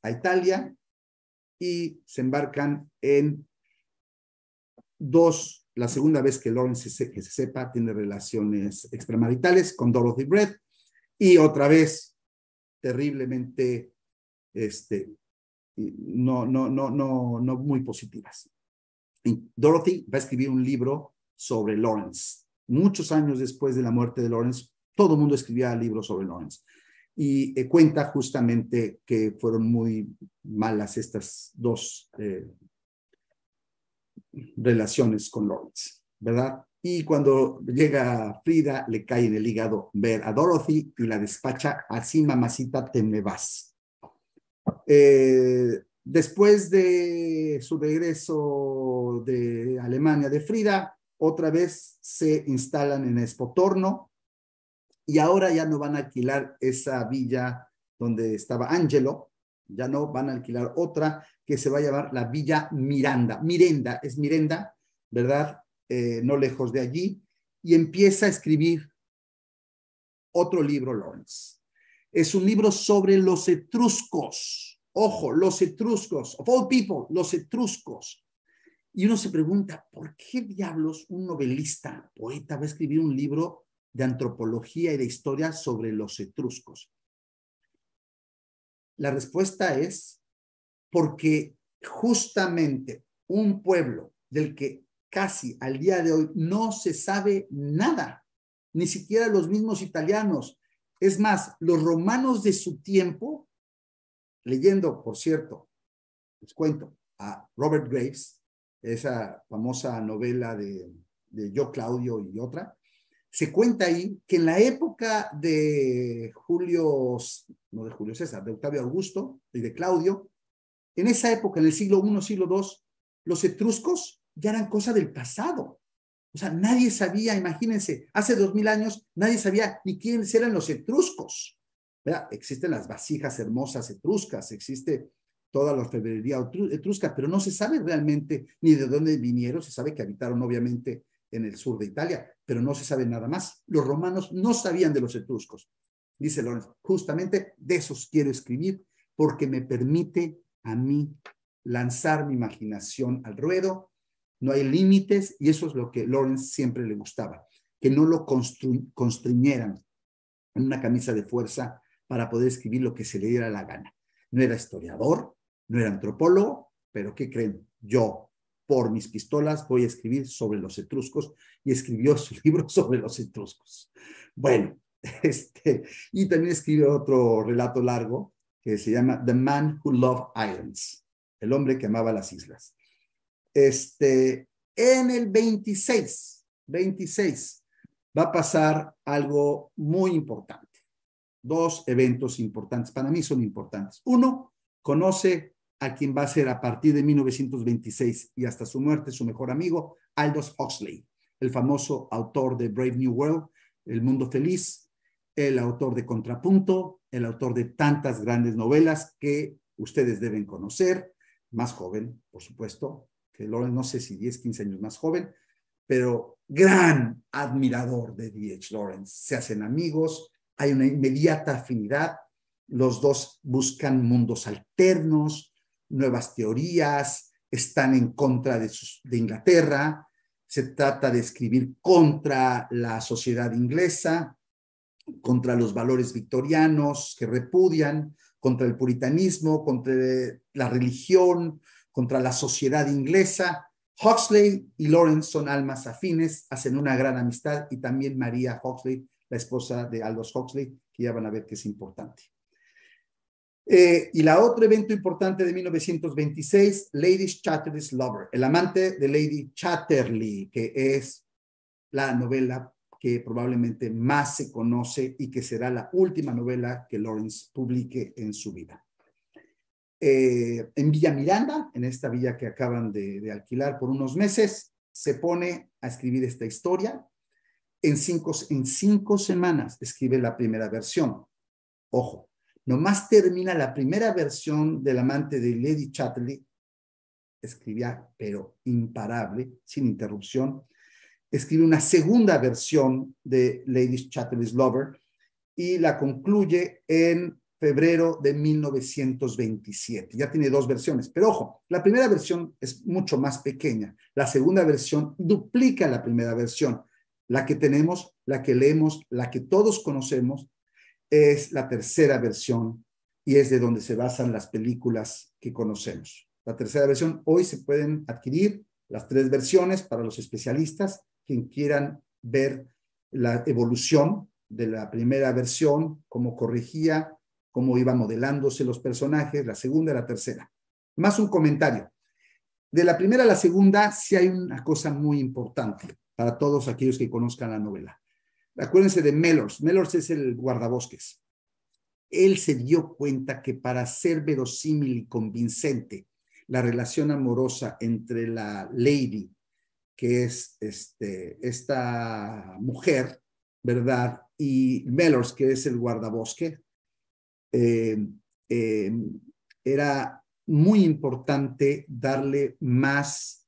a Italia y se embarcan en dos, la segunda vez que Lawrence, se, sepa, tiene relaciones extramaritales con Dorothy Brett y otra vez terriblemente este, no, no, no, no, no muy positivas. Dorothy va a escribir un libro sobre Lawrence. Muchos años después de la muerte de Lawrence, todo el mundo escribía libros sobre Lawrence. Y eh, cuenta justamente que fueron muy malas estas dos eh, relaciones con Lawrence, ¿verdad? Y cuando llega Frida, le cae en el hígado ver a Dorothy y la despacha, así mamacita, te me vas. Eh, Después de su regreso de Alemania de Frida, otra vez se instalan en Espotorno y ahora ya no van a alquilar esa villa donde estaba Angelo, ya no van a alquilar otra que se va a llamar la Villa Miranda. Mirenda, es Mirenda, ¿verdad? Eh, no lejos de allí, y empieza a escribir otro libro, Lawrence. Es un libro sobre los etruscos Ojo, los etruscos, of all people, los etruscos. Y uno se pregunta, ¿por qué diablos un novelista, poeta, va a escribir un libro de antropología y de historia sobre los etruscos? La respuesta es porque justamente un pueblo del que casi al día de hoy no se sabe nada, ni siquiera los mismos italianos. Es más, los romanos de su tiempo leyendo, por cierto, les cuento, a Robert Graves, esa famosa novela de, de Yo Claudio y otra, se cuenta ahí que en la época de Julio, no de Julio César, de Octavio Augusto y de Claudio, en esa época, en el siglo I, siglo II, los etruscos ya eran cosa del pasado. O sea, nadie sabía, imagínense, hace dos mil años nadie sabía ni quiénes eran los etruscos. Existen las vasijas hermosas etruscas, existe toda la orfebrería etrusca, pero no se sabe realmente ni de dónde vinieron, se sabe que habitaron obviamente en el sur de Italia, pero no se sabe nada más. Los romanos no sabían de los etruscos, dice Lorenz. Justamente de esos quiero escribir porque me permite a mí lanzar mi imaginación al ruedo, no hay límites y eso es lo que Lawrence siempre le gustaba, que no lo constriñeran en una camisa de fuerza para poder escribir lo que se le diera la gana. No era historiador, no era antropólogo, pero ¿qué creen? Yo, por mis pistolas, voy a escribir sobre los etruscos y escribió su [laughs] libro sobre los etruscos. Bueno, [laughs] este, y también escribió otro relato largo que se llama The Man Who Loved Islands, el hombre que amaba las islas. Este, en el 26, 26, va a pasar algo muy importante dos eventos importantes. Para mí son importantes. Uno, conoce a quien va a ser a partir de 1926 y hasta su muerte su mejor amigo, Aldous Huxley, el famoso autor de Brave New World, El Mundo Feliz, el autor de Contrapunto, el autor de tantas grandes novelas que ustedes deben conocer, más joven, por supuesto, que Lawrence no sé si 10, 15 años más joven, pero gran admirador de D.H. Lawrence. Se hacen amigos, hay una inmediata afinidad, los dos buscan mundos alternos, nuevas teorías, están en contra de, Inglaterra, se trata de escribir contra la sociedad inglesa, contra los valores victorianos que repudian, contra el puritanismo, contra la religión, contra la sociedad inglesa. Huxley y Lawrence son almas afines, hacen una gran amistad y también María Huxley la esposa de Aldous Huxley, que ya van a ver que es importante. Eh, y la otro evento importante de 1926, Lady Chatterley's Lover, el amante de Lady Chatterley, que es la novela que probablemente más se conoce y que será la última novela que Lawrence publique en su vida. Eh, en Villa Miranda, en esta villa que acaban de, de alquilar por unos meses, se pone a escribir esta historia, en cinco, en cinco semanas escribe la primera versión. Ojo, nomás termina la primera versión del amante de Lady Chatley. Escribía, pero imparable, sin interrupción. Escribe una segunda versión de Lady Chatley's Lover y la concluye en febrero de 1927. Ya tiene dos versiones, pero ojo, la primera versión es mucho más pequeña. La segunda versión duplica la primera versión. La que tenemos, la que leemos, la que todos conocemos, es la tercera versión y es de donde se basan las películas que conocemos. La tercera versión, hoy se pueden adquirir las tres versiones para los especialistas, quien quieran ver la evolución de la primera versión, cómo corregía, cómo iba modelándose los personajes, la segunda y la tercera. Más un comentario. De la primera a la segunda sí hay una cosa muy importante para todos aquellos que conozcan la novela. Acuérdense de Mellors. Mellors es el guardabosques. Él se dio cuenta que para ser verosímil y convincente la relación amorosa entre la lady, que es este, esta mujer, ¿verdad? Y Mellors, que es el guardabosque, eh, eh, era muy importante darle más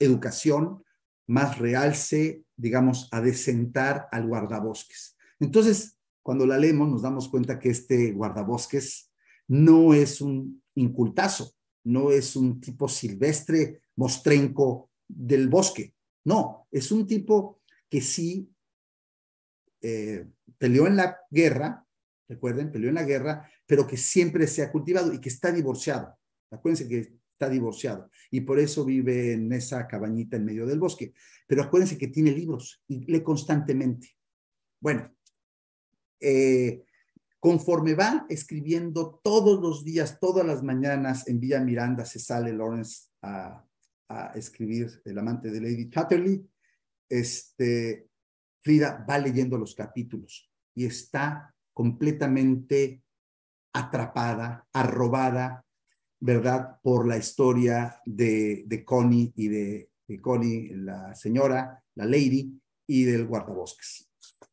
educación, más realce, digamos, a desentar al guardabosques. Entonces, cuando la leemos, nos damos cuenta que este guardabosques no es un incultazo, no es un tipo silvestre, mostrenco del bosque. No, es un tipo que sí eh, peleó en la guerra, recuerden, peleó en la guerra, pero que siempre se ha cultivado y que está divorciado. Acuérdense que está divorciado y por eso vive en esa cabañita en medio del bosque. Pero acuérdense que tiene libros y lee constantemente. Bueno, eh, conforme va escribiendo todos los días, todas las mañanas en Villa Miranda, se sale Lawrence a, escribir El amante de Lady Chatterley. Este, Frida va leyendo los capítulos y está completamente atrapada, arrobada ¿verdad? Por la historia de, Connie y de, Connie, la señora, la lady, y del guardabosques.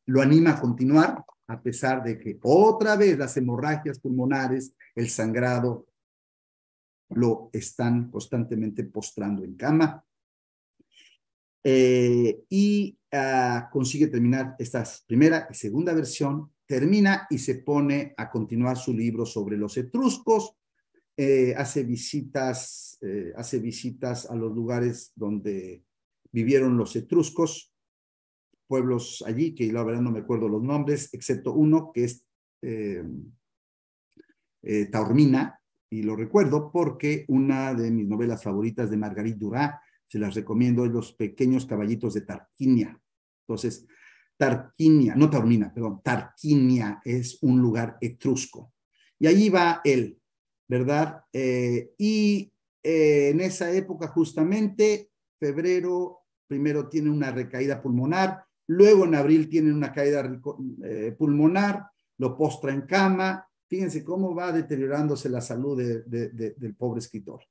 Lo anima a continuar, a pesar de que otra vez las hemorragias pulmonares, el sangrado, lo están constantemente postrando en cama. Eh, y ah, consigue terminar esta primera y segunda versión, termina y se pone a continuar su libro sobre los etruscos, eh, hace visitas, eh, hace visitas a los lugares donde vivieron los etruscos, pueblos allí que la verdad no me acuerdo los nombres, excepto uno que es eh, Taormina, y lo recuerdo porque una de mis novelas favoritas de Marguerite Durá se las recomiendo, es Los pequeños caballitos de Tarquinia. Entonces, Tarquinia, no Taormina, perdón, Tarquinia es un lugar etrusco. Y allí va él, ¿verdad? Eh, y eh, en esa época justamente, febrero, primero tiene una recaída pulmonar, luego en abril tiene una caída eh, pulmonar, lo postra en cama, fíjense cómo va deteriorándose la salud del pobre escritor.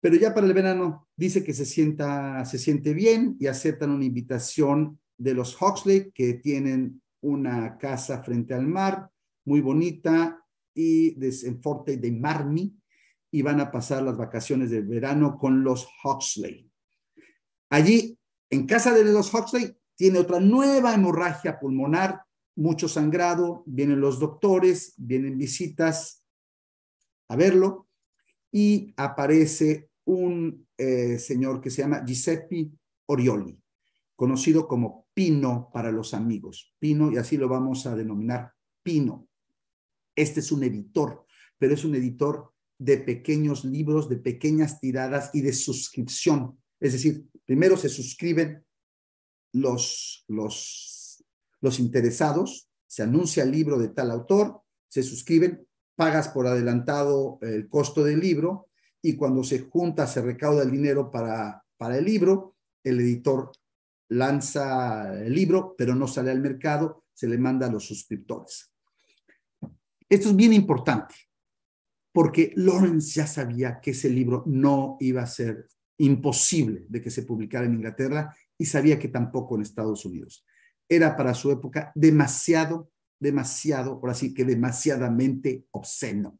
Pero ya para el verano dice que se, sienta, se siente bien y aceptan una invitación de los Huxley que tienen una casa frente al mar, muy bonita, y Forte de Marmi y van a pasar las vacaciones de verano con los Huxley. Allí, en casa de los Huxley, tiene otra nueva hemorragia pulmonar, mucho sangrado, vienen los doctores, vienen visitas a verlo y aparece un eh, señor que se llama Giuseppe Orioli, conocido como Pino para los amigos. Pino, y así lo vamos a denominar Pino. Este es un editor, pero es un editor de pequeños libros, de pequeñas tiradas y de suscripción. Es decir, primero se suscriben los, los, interesados, se anuncia el libro de tal autor, se suscriben, pagas por adelantado el costo del libro y cuando se junta, se recauda el dinero para el libro, el editor lanza el libro, pero no sale al mercado, se le manda a los suscriptores. Esto es bien importante, porque Lawrence ya sabía que ese libro no iba a ser imposible de que se publicara en Inglaterra y sabía que tampoco en Estados Unidos. Era para su época demasiado, demasiado, por así que demasiadamente obsceno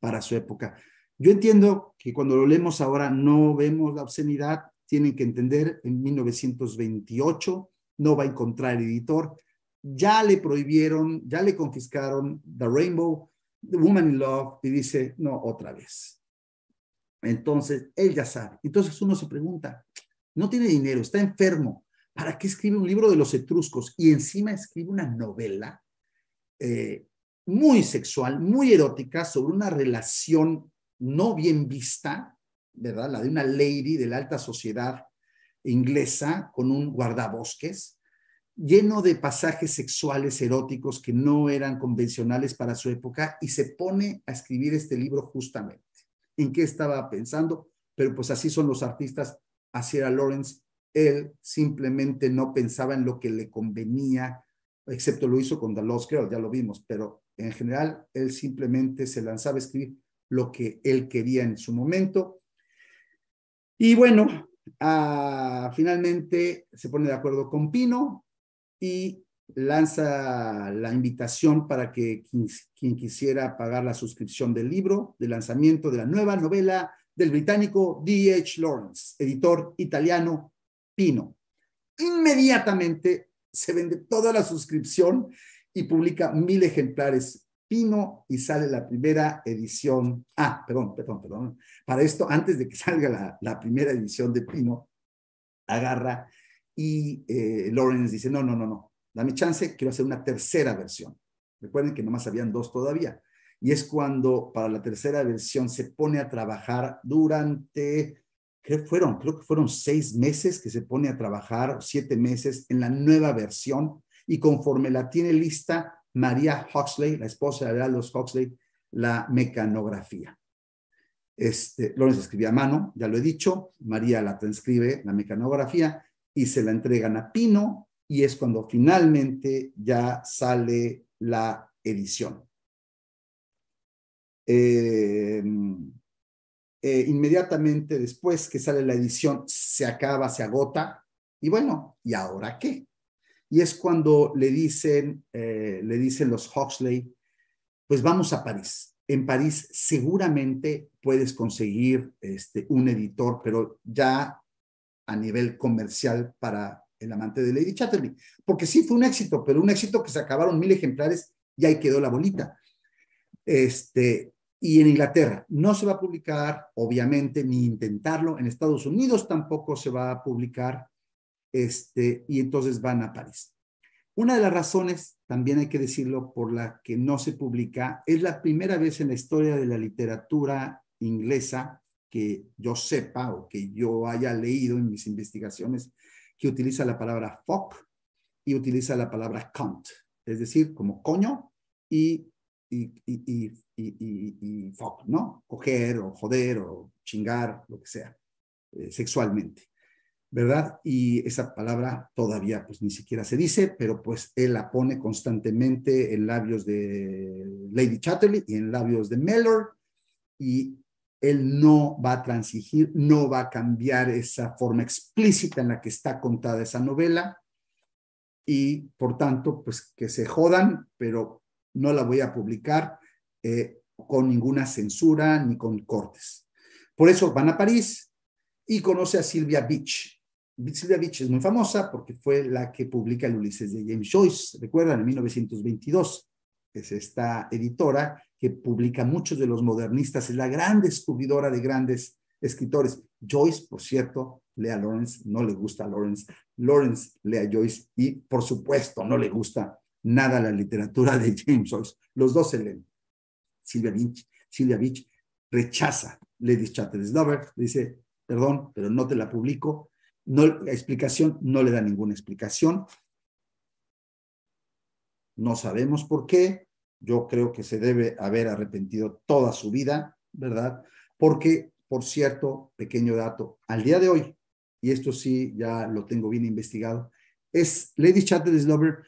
para su época. Yo entiendo que cuando lo leemos ahora no vemos la obscenidad, tienen que entender, en 1928 no va a encontrar editor, ya le prohibieron, ya le confiscaron The Rainbow, The Woman in Love, y dice, no, otra vez. Entonces, él ya sabe. Entonces uno se pregunta, no tiene dinero, está enfermo, ¿para qué escribe un libro de los etruscos? Y encima escribe una novela eh, muy sexual, muy erótica, sobre una relación no bien vista, ¿verdad? La de una lady de la alta sociedad inglesa con un guardabosques lleno de pasajes sexuales eróticos que no eran convencionales para su época y se pone a escribir este libro justamente. ¿En qué estaba pensando? Pero pues así son los artistas. Así era Lawrence. Él simplemente no pensaba en lo que le convenía, excepto lo hizo con The Lost ya lo vimos, pero en general él simplemente se lanzaba a escribir lo que él quería en su momento. Y bueno, ah, finalmente se pone de acuerdo con Pino, y lanza la invitación para que quien, quisiera pagar la suscripción del libro de lanzamiento de la nueva novela del británico D.H. Lawrence, editor italiano Pino. Inmediatamente se vende toda la suscripción y publica mil ejemplares Pino y sale la primera edición. Ah, perdón, perdón, perdón. Para esto, antes de que salga la primera edición de Pino, agarra y eh, Lawrence dice, no, no, no, no, dame chance, quiero hacer una tercera versión. Recuerden que nomás habían dos todavía. Y es cuando para la tercera versión se pone a trabajar durante, ¿qué fueron? Creo que fueron seis meses que se pone a trabajar, siete meses en la nueva versión. Y conforme la tiene lista, María Huxley, la esposa de Aldous Huxley, la mecanografía. Este, Lawrence escribía a mano, ya lo he dicho, María la transcribe, la mecanografía, y se la entregan a Pino y es cuando finalmente ya sale la edición. Eh, eh, inmediatamente después que sale la edición se acaba, se agota y bueno, ¿y ahora qué? Y es cuando le dicen, eh, le dicen los Huxley, pues vamos a París. En París seguramente puedes conseguir este, un editor, pero ya a nivel comercial para el amante de Lady Chatterley. Porque sí fue un éxito, pero un éxito que se acabaron mil ejemplares y ahí quedó la bolita. Este, y en Inglaterra no se va a publicar, obviamente, ni intentarlo. En Estados Unidos tampoco se va a publicar. Este, y entonces van a París. Una de las razones, también hay que decirlo, por la que no se publica, es la primera vez en la historia de la literatura inglesa que yo sepa o que yo haya leído en mis investigaciones que utiliza la palabra fuck y utiliza la palabra cunt, es decir, como coño y, y, fuck, ¿no? Coger o joder o chingar, lo que sea, eh, sexualmente, ¿verdad? Y esa palabra todavía pues ni siquiera se dice, pero pues él la pone constantemente en labios de Lady Chatterley y en labios de Mellor y él no va a transigir, no va a cambiar esa forma explícita en la que está contada esa novela y por tanto, pues que se jodan, pero no la voy a publicar eh, con ninguna censura ni con cortes. Por eso van a París y conoce a Silvia Beach. Silvia Beach es muy famosa porque fue la que publica el Ulises de James Joyce, recuerdan, en 1922. Es esta editora que publica muchos de los modernistas, es la gran descubridora de grandes escritores. Joyce, por cierto, lea a Lawrence, no le gusta a Lawrence. Lawrence lea a Joyce y, por supuesto, no le gusta nada la literatura de James Joyce. Los dos se leen. Silvia Beach, Silvia rechaza Lady Chatter. dice, perdón, pero no te la publico. No, la explicación, no le da ninguna explicación. No sabemos por qué yo creo que se debe haber arrepentido toda su vida, ¿verdad? Porque, por cierto, pequeño dato, al día de hoy, y esto sí ya lo tengo bien investigado, es Lady Chatterley's Lover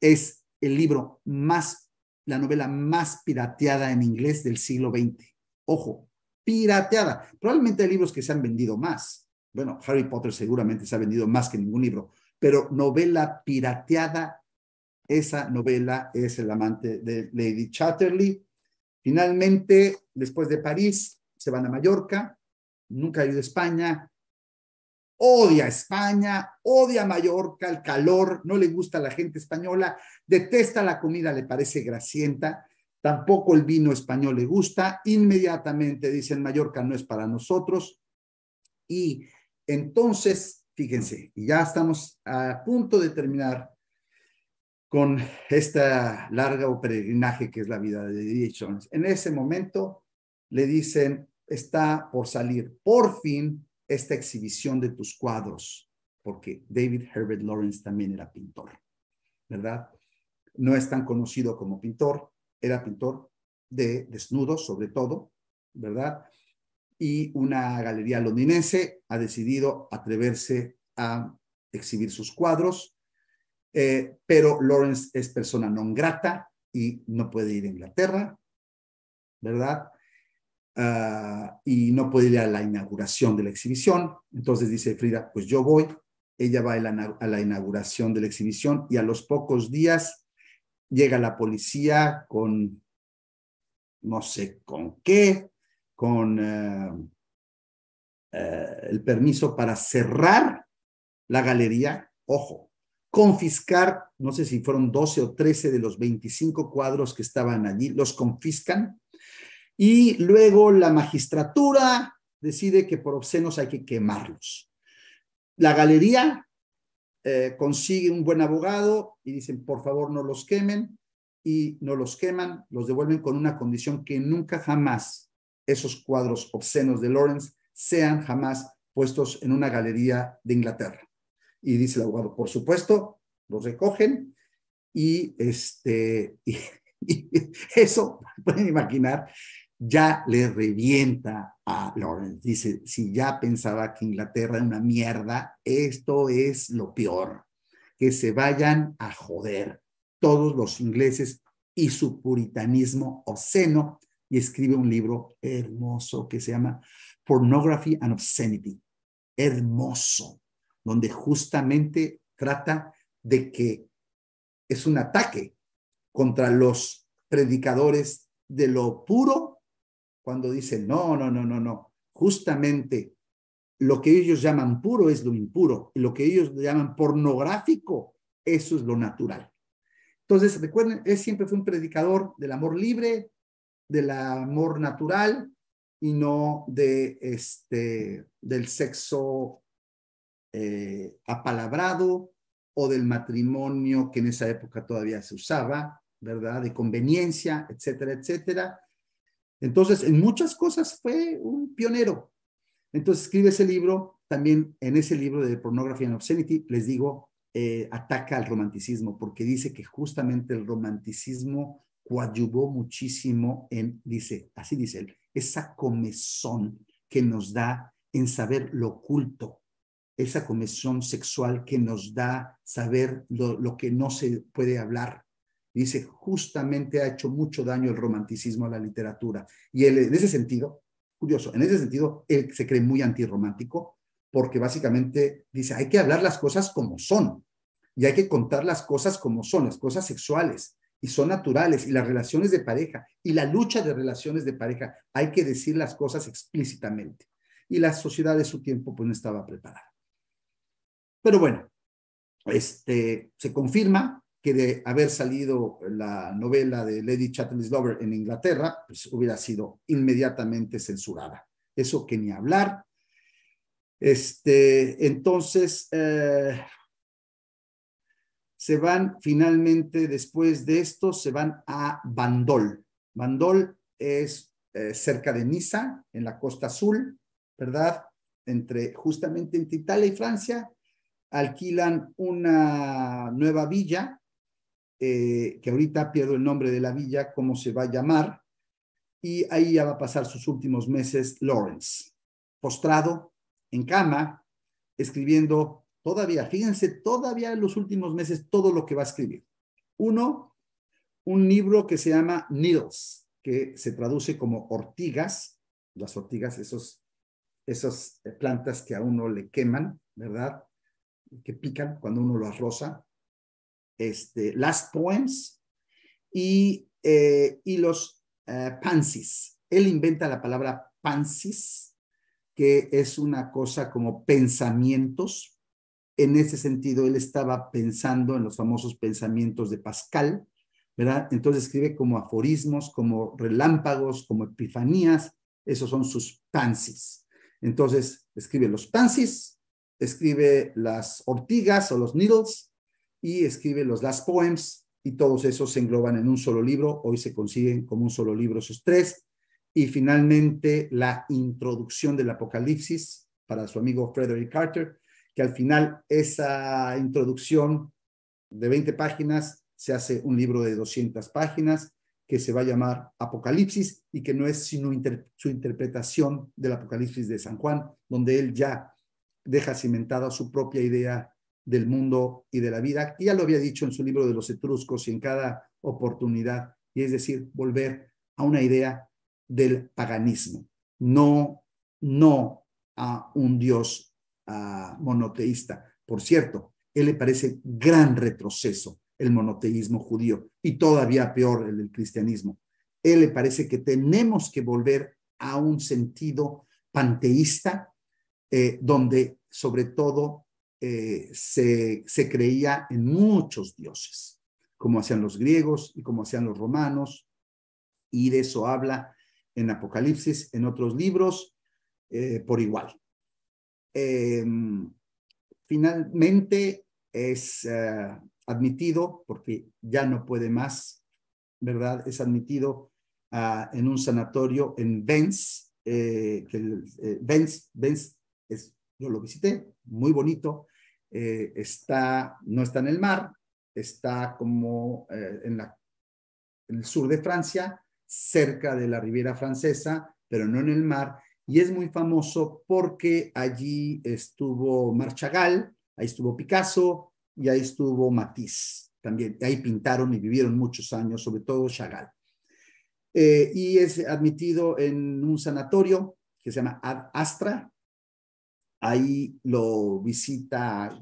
es el libro más, la novela más pirateada en inglés del siglo XX. Ojo, pirateada. Probablemente hay libros que se han vendido más. Bueno, Harry Potter seguramente se ha vendido más que ningún libro, pero novela pirateada esa novela es El amante de Lady Chatterley. Finalmente, después de París, se van a Mallorca. Nunca ha ido a España. Odia España, odia Mallorca, el calor, no le gusta a la gente española, detesta la comida, le parece grasienta, tampoco el vino español le gusta. Inmediatamente dicen Mallorca no es para nosotros. Y entonces, fíjense, ya estamos a punto de terminar con esta larga peregrinaje que es la vida de Jones. En ese momento le dicen, está por salir por fin esta exhibición de tus cuadros, porque David Herbert Lawrence también era pintor, ¿verdad? No es tan conocido como pintor, era pintor de desnudos sobre todo, ¿verdad? Y una galería londinense ha decidido atreverse a exhibir sus cuadros eh, pero Lawrence es persona no grata y no puede ir a Inglaterra, ¿verdad? Ah, y no puede ir a la inauguración de la exhibición. Entonces dice Frida, pues yo voy. Ella va a la, inauguración de la exhibición y a los pocos días llega la policía con, no sé con qué, con eh, eh, el permiso para cerrar la galería. Ojo, confiscar, no sé si fueron 12 o 13 de los 25 cuadros que estaban allí, los confiscan. Y luego la magistratura decide que por obscenos hay que quemarlos. La galería eh, consigue un buen abogado y dicen, por favor, no los quemen. Y no los queman, los devuelven con una condición que nunca jamás esos cuadros obscenos de Lawrence sean jamás puestos en una galería de Inglaterra. Y dice el abogado, por supuesto, los recogen y, este, [laughs] eso, [laughs] pueden imaginar, ya le revienta a Lawrence. Dice, si ya pensaba que Inglaterra era una mierda, esto es lo peor, que se vayan a joder todos los ingleses y su puritanismo obsceno. Y escribe un libro hermoso que se llama Pornography and Obscenity. Hermoso, donde justamente trata de que es un ataque contra los predicadores de lo puro cuando dicen, no, no, no, no, no, justamente lo que ellos llaman puro es lo impuro, y lo que ellos llaman pornográfico, eso es lo natural. Entonces, recuerden, él siempre fue un predicador del amor libre, del amor natural, y no de este, del sexo eh, apalabrado o del matrimonio que en esa época todavía se usaba, ¿verdad? De conveniencia, etcétera, etcétera. Entonces, en muchas cosas fue un pionero. Entonces, escribe ese libro, también en ese libro de Pornography and Obscenity, les digo, eh, ataca al romanticismo, porque dice que justamente el romanticismo coadyuvó muchísimo en, dice, así dice él, esa comezón que nos da en saber lo oculto, esa comisión sexual que nos da saber lo, que no se puede hablar. Dice, justamente ha hecho mucho daño el romanticismo a la literatura. Y él, en ese sentido, curioso, en ese sentido, él se cree muy antirromántico porque básicamente dice, hay que hablar las cosas como son y hay que contar las cosas como son, las cosas sexuales y son naturales y las relaciones de pareja y la lucha de relaciones de pareja, hay que decir las cosas explícitamente. Y la sociedad de su tiempo pues no estaba preparada. Pero bueno, este, se confirma que de haber salido la novela de Lady Chatterley's Lover en Inglaterra, pues hubiera sido inmediatamente censurada. Eso que ni hablar. Este, entonces, eh, se van finalmente, después de esto, se van a Bandol. Bandol es eh, cerca de Niza, en la costa azul, ¿verdad? Entre justamente Italia y Francia, alquilan una nueva villa, eh, que ahorita pierdo el nombre de la villa, cómo se va a llamar, y ahí ya va a pasar sus últimos meses Lawrence, postrado en cama, escribiendo todavía, fíjense, todavía en los últimos meses todo lo que va a escribir. Uno, un libro que se llama Needles, que se traduce como ortigas, las ortigas, esos, esas eh, plantas que a uno le queman, ¿verdad? que pican cuando uno las roza, este, Last Poems y, eh, los eh, pansis Él inventa la palabra pansies, que es una cosa como pensamientos. En ese sentido, él estaba pensando en los famosos pensamientos de Pascal, ¿verdad? Entonces escribe como aforismos, como relámpagos, como epifanías. Esos son sus pansies. Entonces escribe los pansies escribe las ortigas o los needles y escribe los last poems y todos esos se engloban en un solo libro. Hoy se consiguen como un solo libro esos tres. Y finalmente la introducción del Apocalipsis para su amigo Frederick Carter, que al final esa introducción de 20 páginas se hace un libro de 200 páginas que se va a llamar Apocalipsis y que no es sino su interpretación del Apocalipsis de San Juan, donde él ya deja cimentada su propia idea del mundo y de la vida. Y ya lo había dicho en su libro de los etruscos y en cada oportunidad, y es decir, volver a una idea del paganismo, no, no a un dios ah, monoteísta. Por cierto, él le parece gran retroceso el monoteísmo judío y todavía peor el del cristianismo. Él le parece que tenemos que volver a un sentido panteísta eh, donde sobre todo eh, se, creía en muchos dioses, como hacían los griegos y como hacían los romanos, y de eso habla en Apocalipsis, en otros libros, eh, por igual. Em, finalmente es admitido, porque ya no puede más, ¿verdad? Es admitido ah, en un sanatorio en Vence, que, Vence, Vence yo lo visité, muy bonito, eh, está, no está en el mar, está como eh, en, la, el sur de Francia, cerca de la Riviera Francesa, pero no en el mar, y es muy famoso porque allí estuvo Chagall ahí estuvo Picasso y ahí estuvo Matisse también. Ahí pintaron y vivieron muchos años, sobre todo Chagall. Eh, y es admitido en un sanatorio que se llama Astra, Ahí lo visita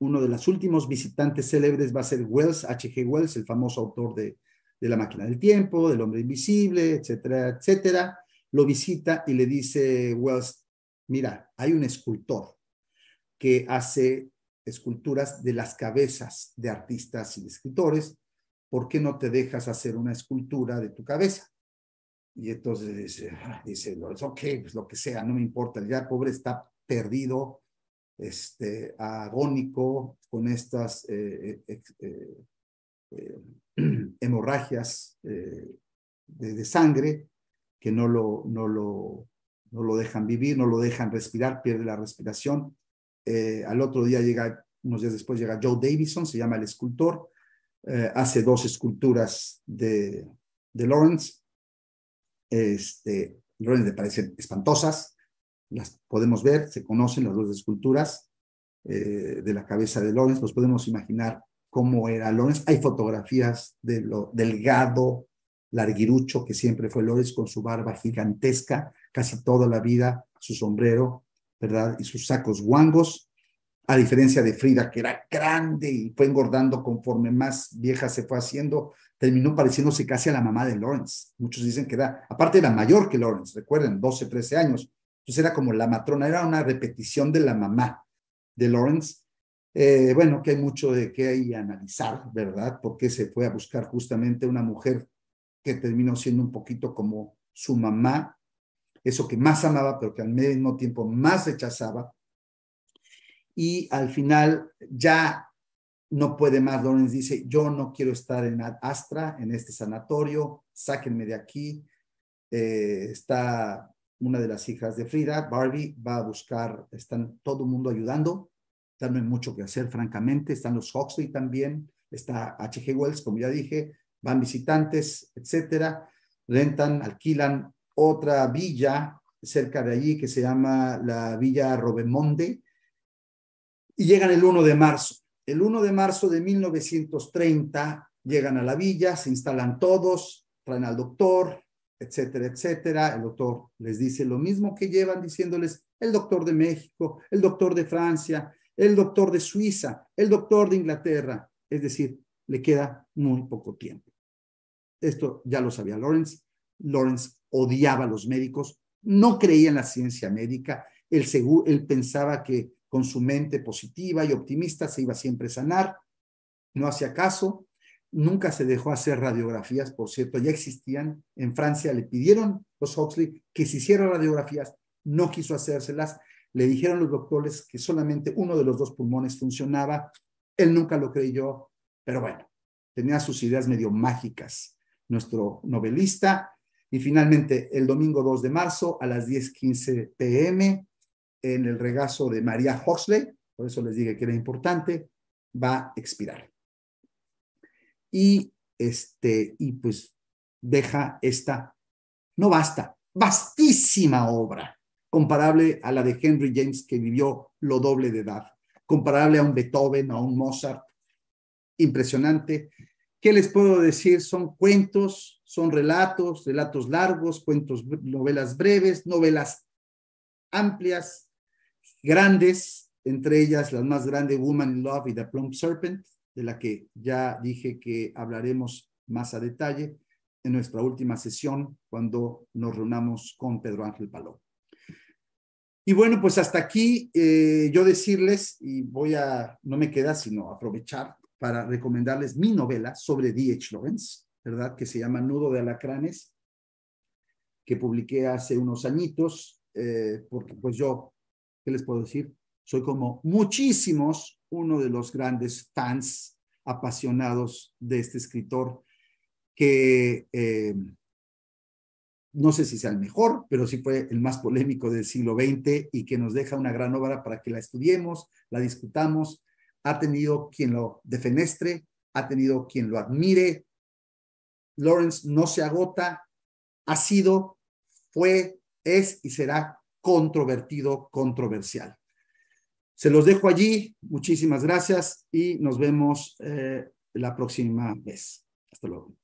uno de los últimos visitantes célebres, va a ser Wells, H.G. Wells, el famoso autor de, de La máquina del tiempo, del hombre invisible, etcétera, etcétera. Lo visita y le dice Wells, mira, hay un escultor que hace esculturas de las cabezas de artistas y escritores, ¿por qué no te dejas hacer una escultura de tu cabeza? Y entonces dice, ah", dice ok, pues lo que sea, no me importa, ya pobre está perdido, este, agónico, con estas eh, eh, eh, [clears throat] hemorragias de, sangre que no lo, no, lo, no lo dejan vivir, no lo dejan respirar, pierde la respiración. al otro día llega, unos días después llega Joe Davison, se llama el escultor, hace dos esculturas de, Lawrence, este, Lawrence le parecen espantosas, las podemos ver, se conocen las dos esculturas eh, de la cabeza de Lawrence, nos podemos imaginar cómo era Lawrence, Hay fotografías de lo delgado, larguirucho que siempre fue Lorenz con su barba gigantesca casi toda la vida, su sombrero, ¿verdad? Y sus sacos guangos, a diferencia de Frida, que era grande y fue engordando conforme más vieja se fue haciendo, terminó pareciéndose casi a la mamá de Lawrence. Muchos dicen que era, aparte era mayor que Lawrence, recuerden, 12, 13 años, pues era como la matrona, era una repetición de la mamá de Lawrence. Eh, bueno, que hay mucho de qué hay analizar, ¿verdad? Porque se fue a buscar justamente una mujer que terminó siendo un poquito como su mamá, eso que más amaba, pero que al mismo tiempo más rechazaba. Y al final ya no puede más. Lawrence dice, yo no quiero estar en Astra, en este sanatorio, sáquenme de aquí. Eh, está una de las hijas de Frida, Barbie, va a buscar, están todo el mundo ayudando, no hay mucho que hacer, francamente, están los Huxley también, está H.G. Wells, como ya dije, van visitantes, etcétera, rentan, alquilan otra villa cerca de allí que se llama la Villa Robemonde, y llegan el 1 de marzo. El 1 de marzo de 1930 llegan a la villa, se instalan todos, traen al doctor, etcétera, etcétera. El doctor les dice lo mismo que llevan diciéndoles el doctor de México, el doctor de Francia, el doctor de Suiza, el doctor de Inglaterra. Es decir, le queda muy poco tiempo. Esto ya lo sabía Lawrence. Lawrence odiaba a los médicos, no creía en la ciencia médica. Él, pensaba que con su mente positiva y optimista se iba siempre a sanar. No hacía caso, nunca se dejó hacer radiografías, por cierto, ya existían. En Francia le pidieron los Huxley que se hicieran radiografías, no quiso hacérselas. Le dijeron los doctores que solamente uno de los dos pulmones funcionaba. Él nunca lo creyó, pero bueno, tenía sus ideas medio mágicas, nuestro novelista. Y finalmente, el domingo 2 de marzo a las 10:15 pm, en el regazo de María Huxley, por eso les dije que era importante, va a expirar y, este, y pues deja esta, no basta, vastísima obra, comparable a la de Henry James, que vivió lo doble de edad, comparable a un Beethoven, a un Mozart, impresionante. ¿Qué les puedo decir? Son cuentos, son relatos, relatos largos, cuentos, novelas breves, novelas amplias, grandes, entre ellas las más grandes, Woman in Love y The Plump Serpent, de la que ya dije que hablaremos más a detalle en nuestra última sesión cuando nos reunamos con Pedro Ángel Paló. Y bueno, pues hasta aquí eh, yo decirles, y voy a, no me queda sino aprovechar para recomendarles mi novela sobre D.H. Lawrence, ¿verdad? Que se llama Nudo de Alacranes, que publiqué hace unos añitos, eh, porque pues yo, ¿qué les puedo decir? Soy como muchísimos uno de los grandes fans apasionados de este escritor que eh, no sé si sea el mejor, pero sí fue el más polémico del siglo XX y que nos deja una gran obra para que la estudiemos, la discutamos. Ha tenido quien lo defenestre, ha tenido quien lo admire. Lawrence no se agota, ha sido, fue, es y será controvertido, controversial. Se los dejo allí. Muchísimas gracias y nos vemos eh, la próxima vez. Hasta luego.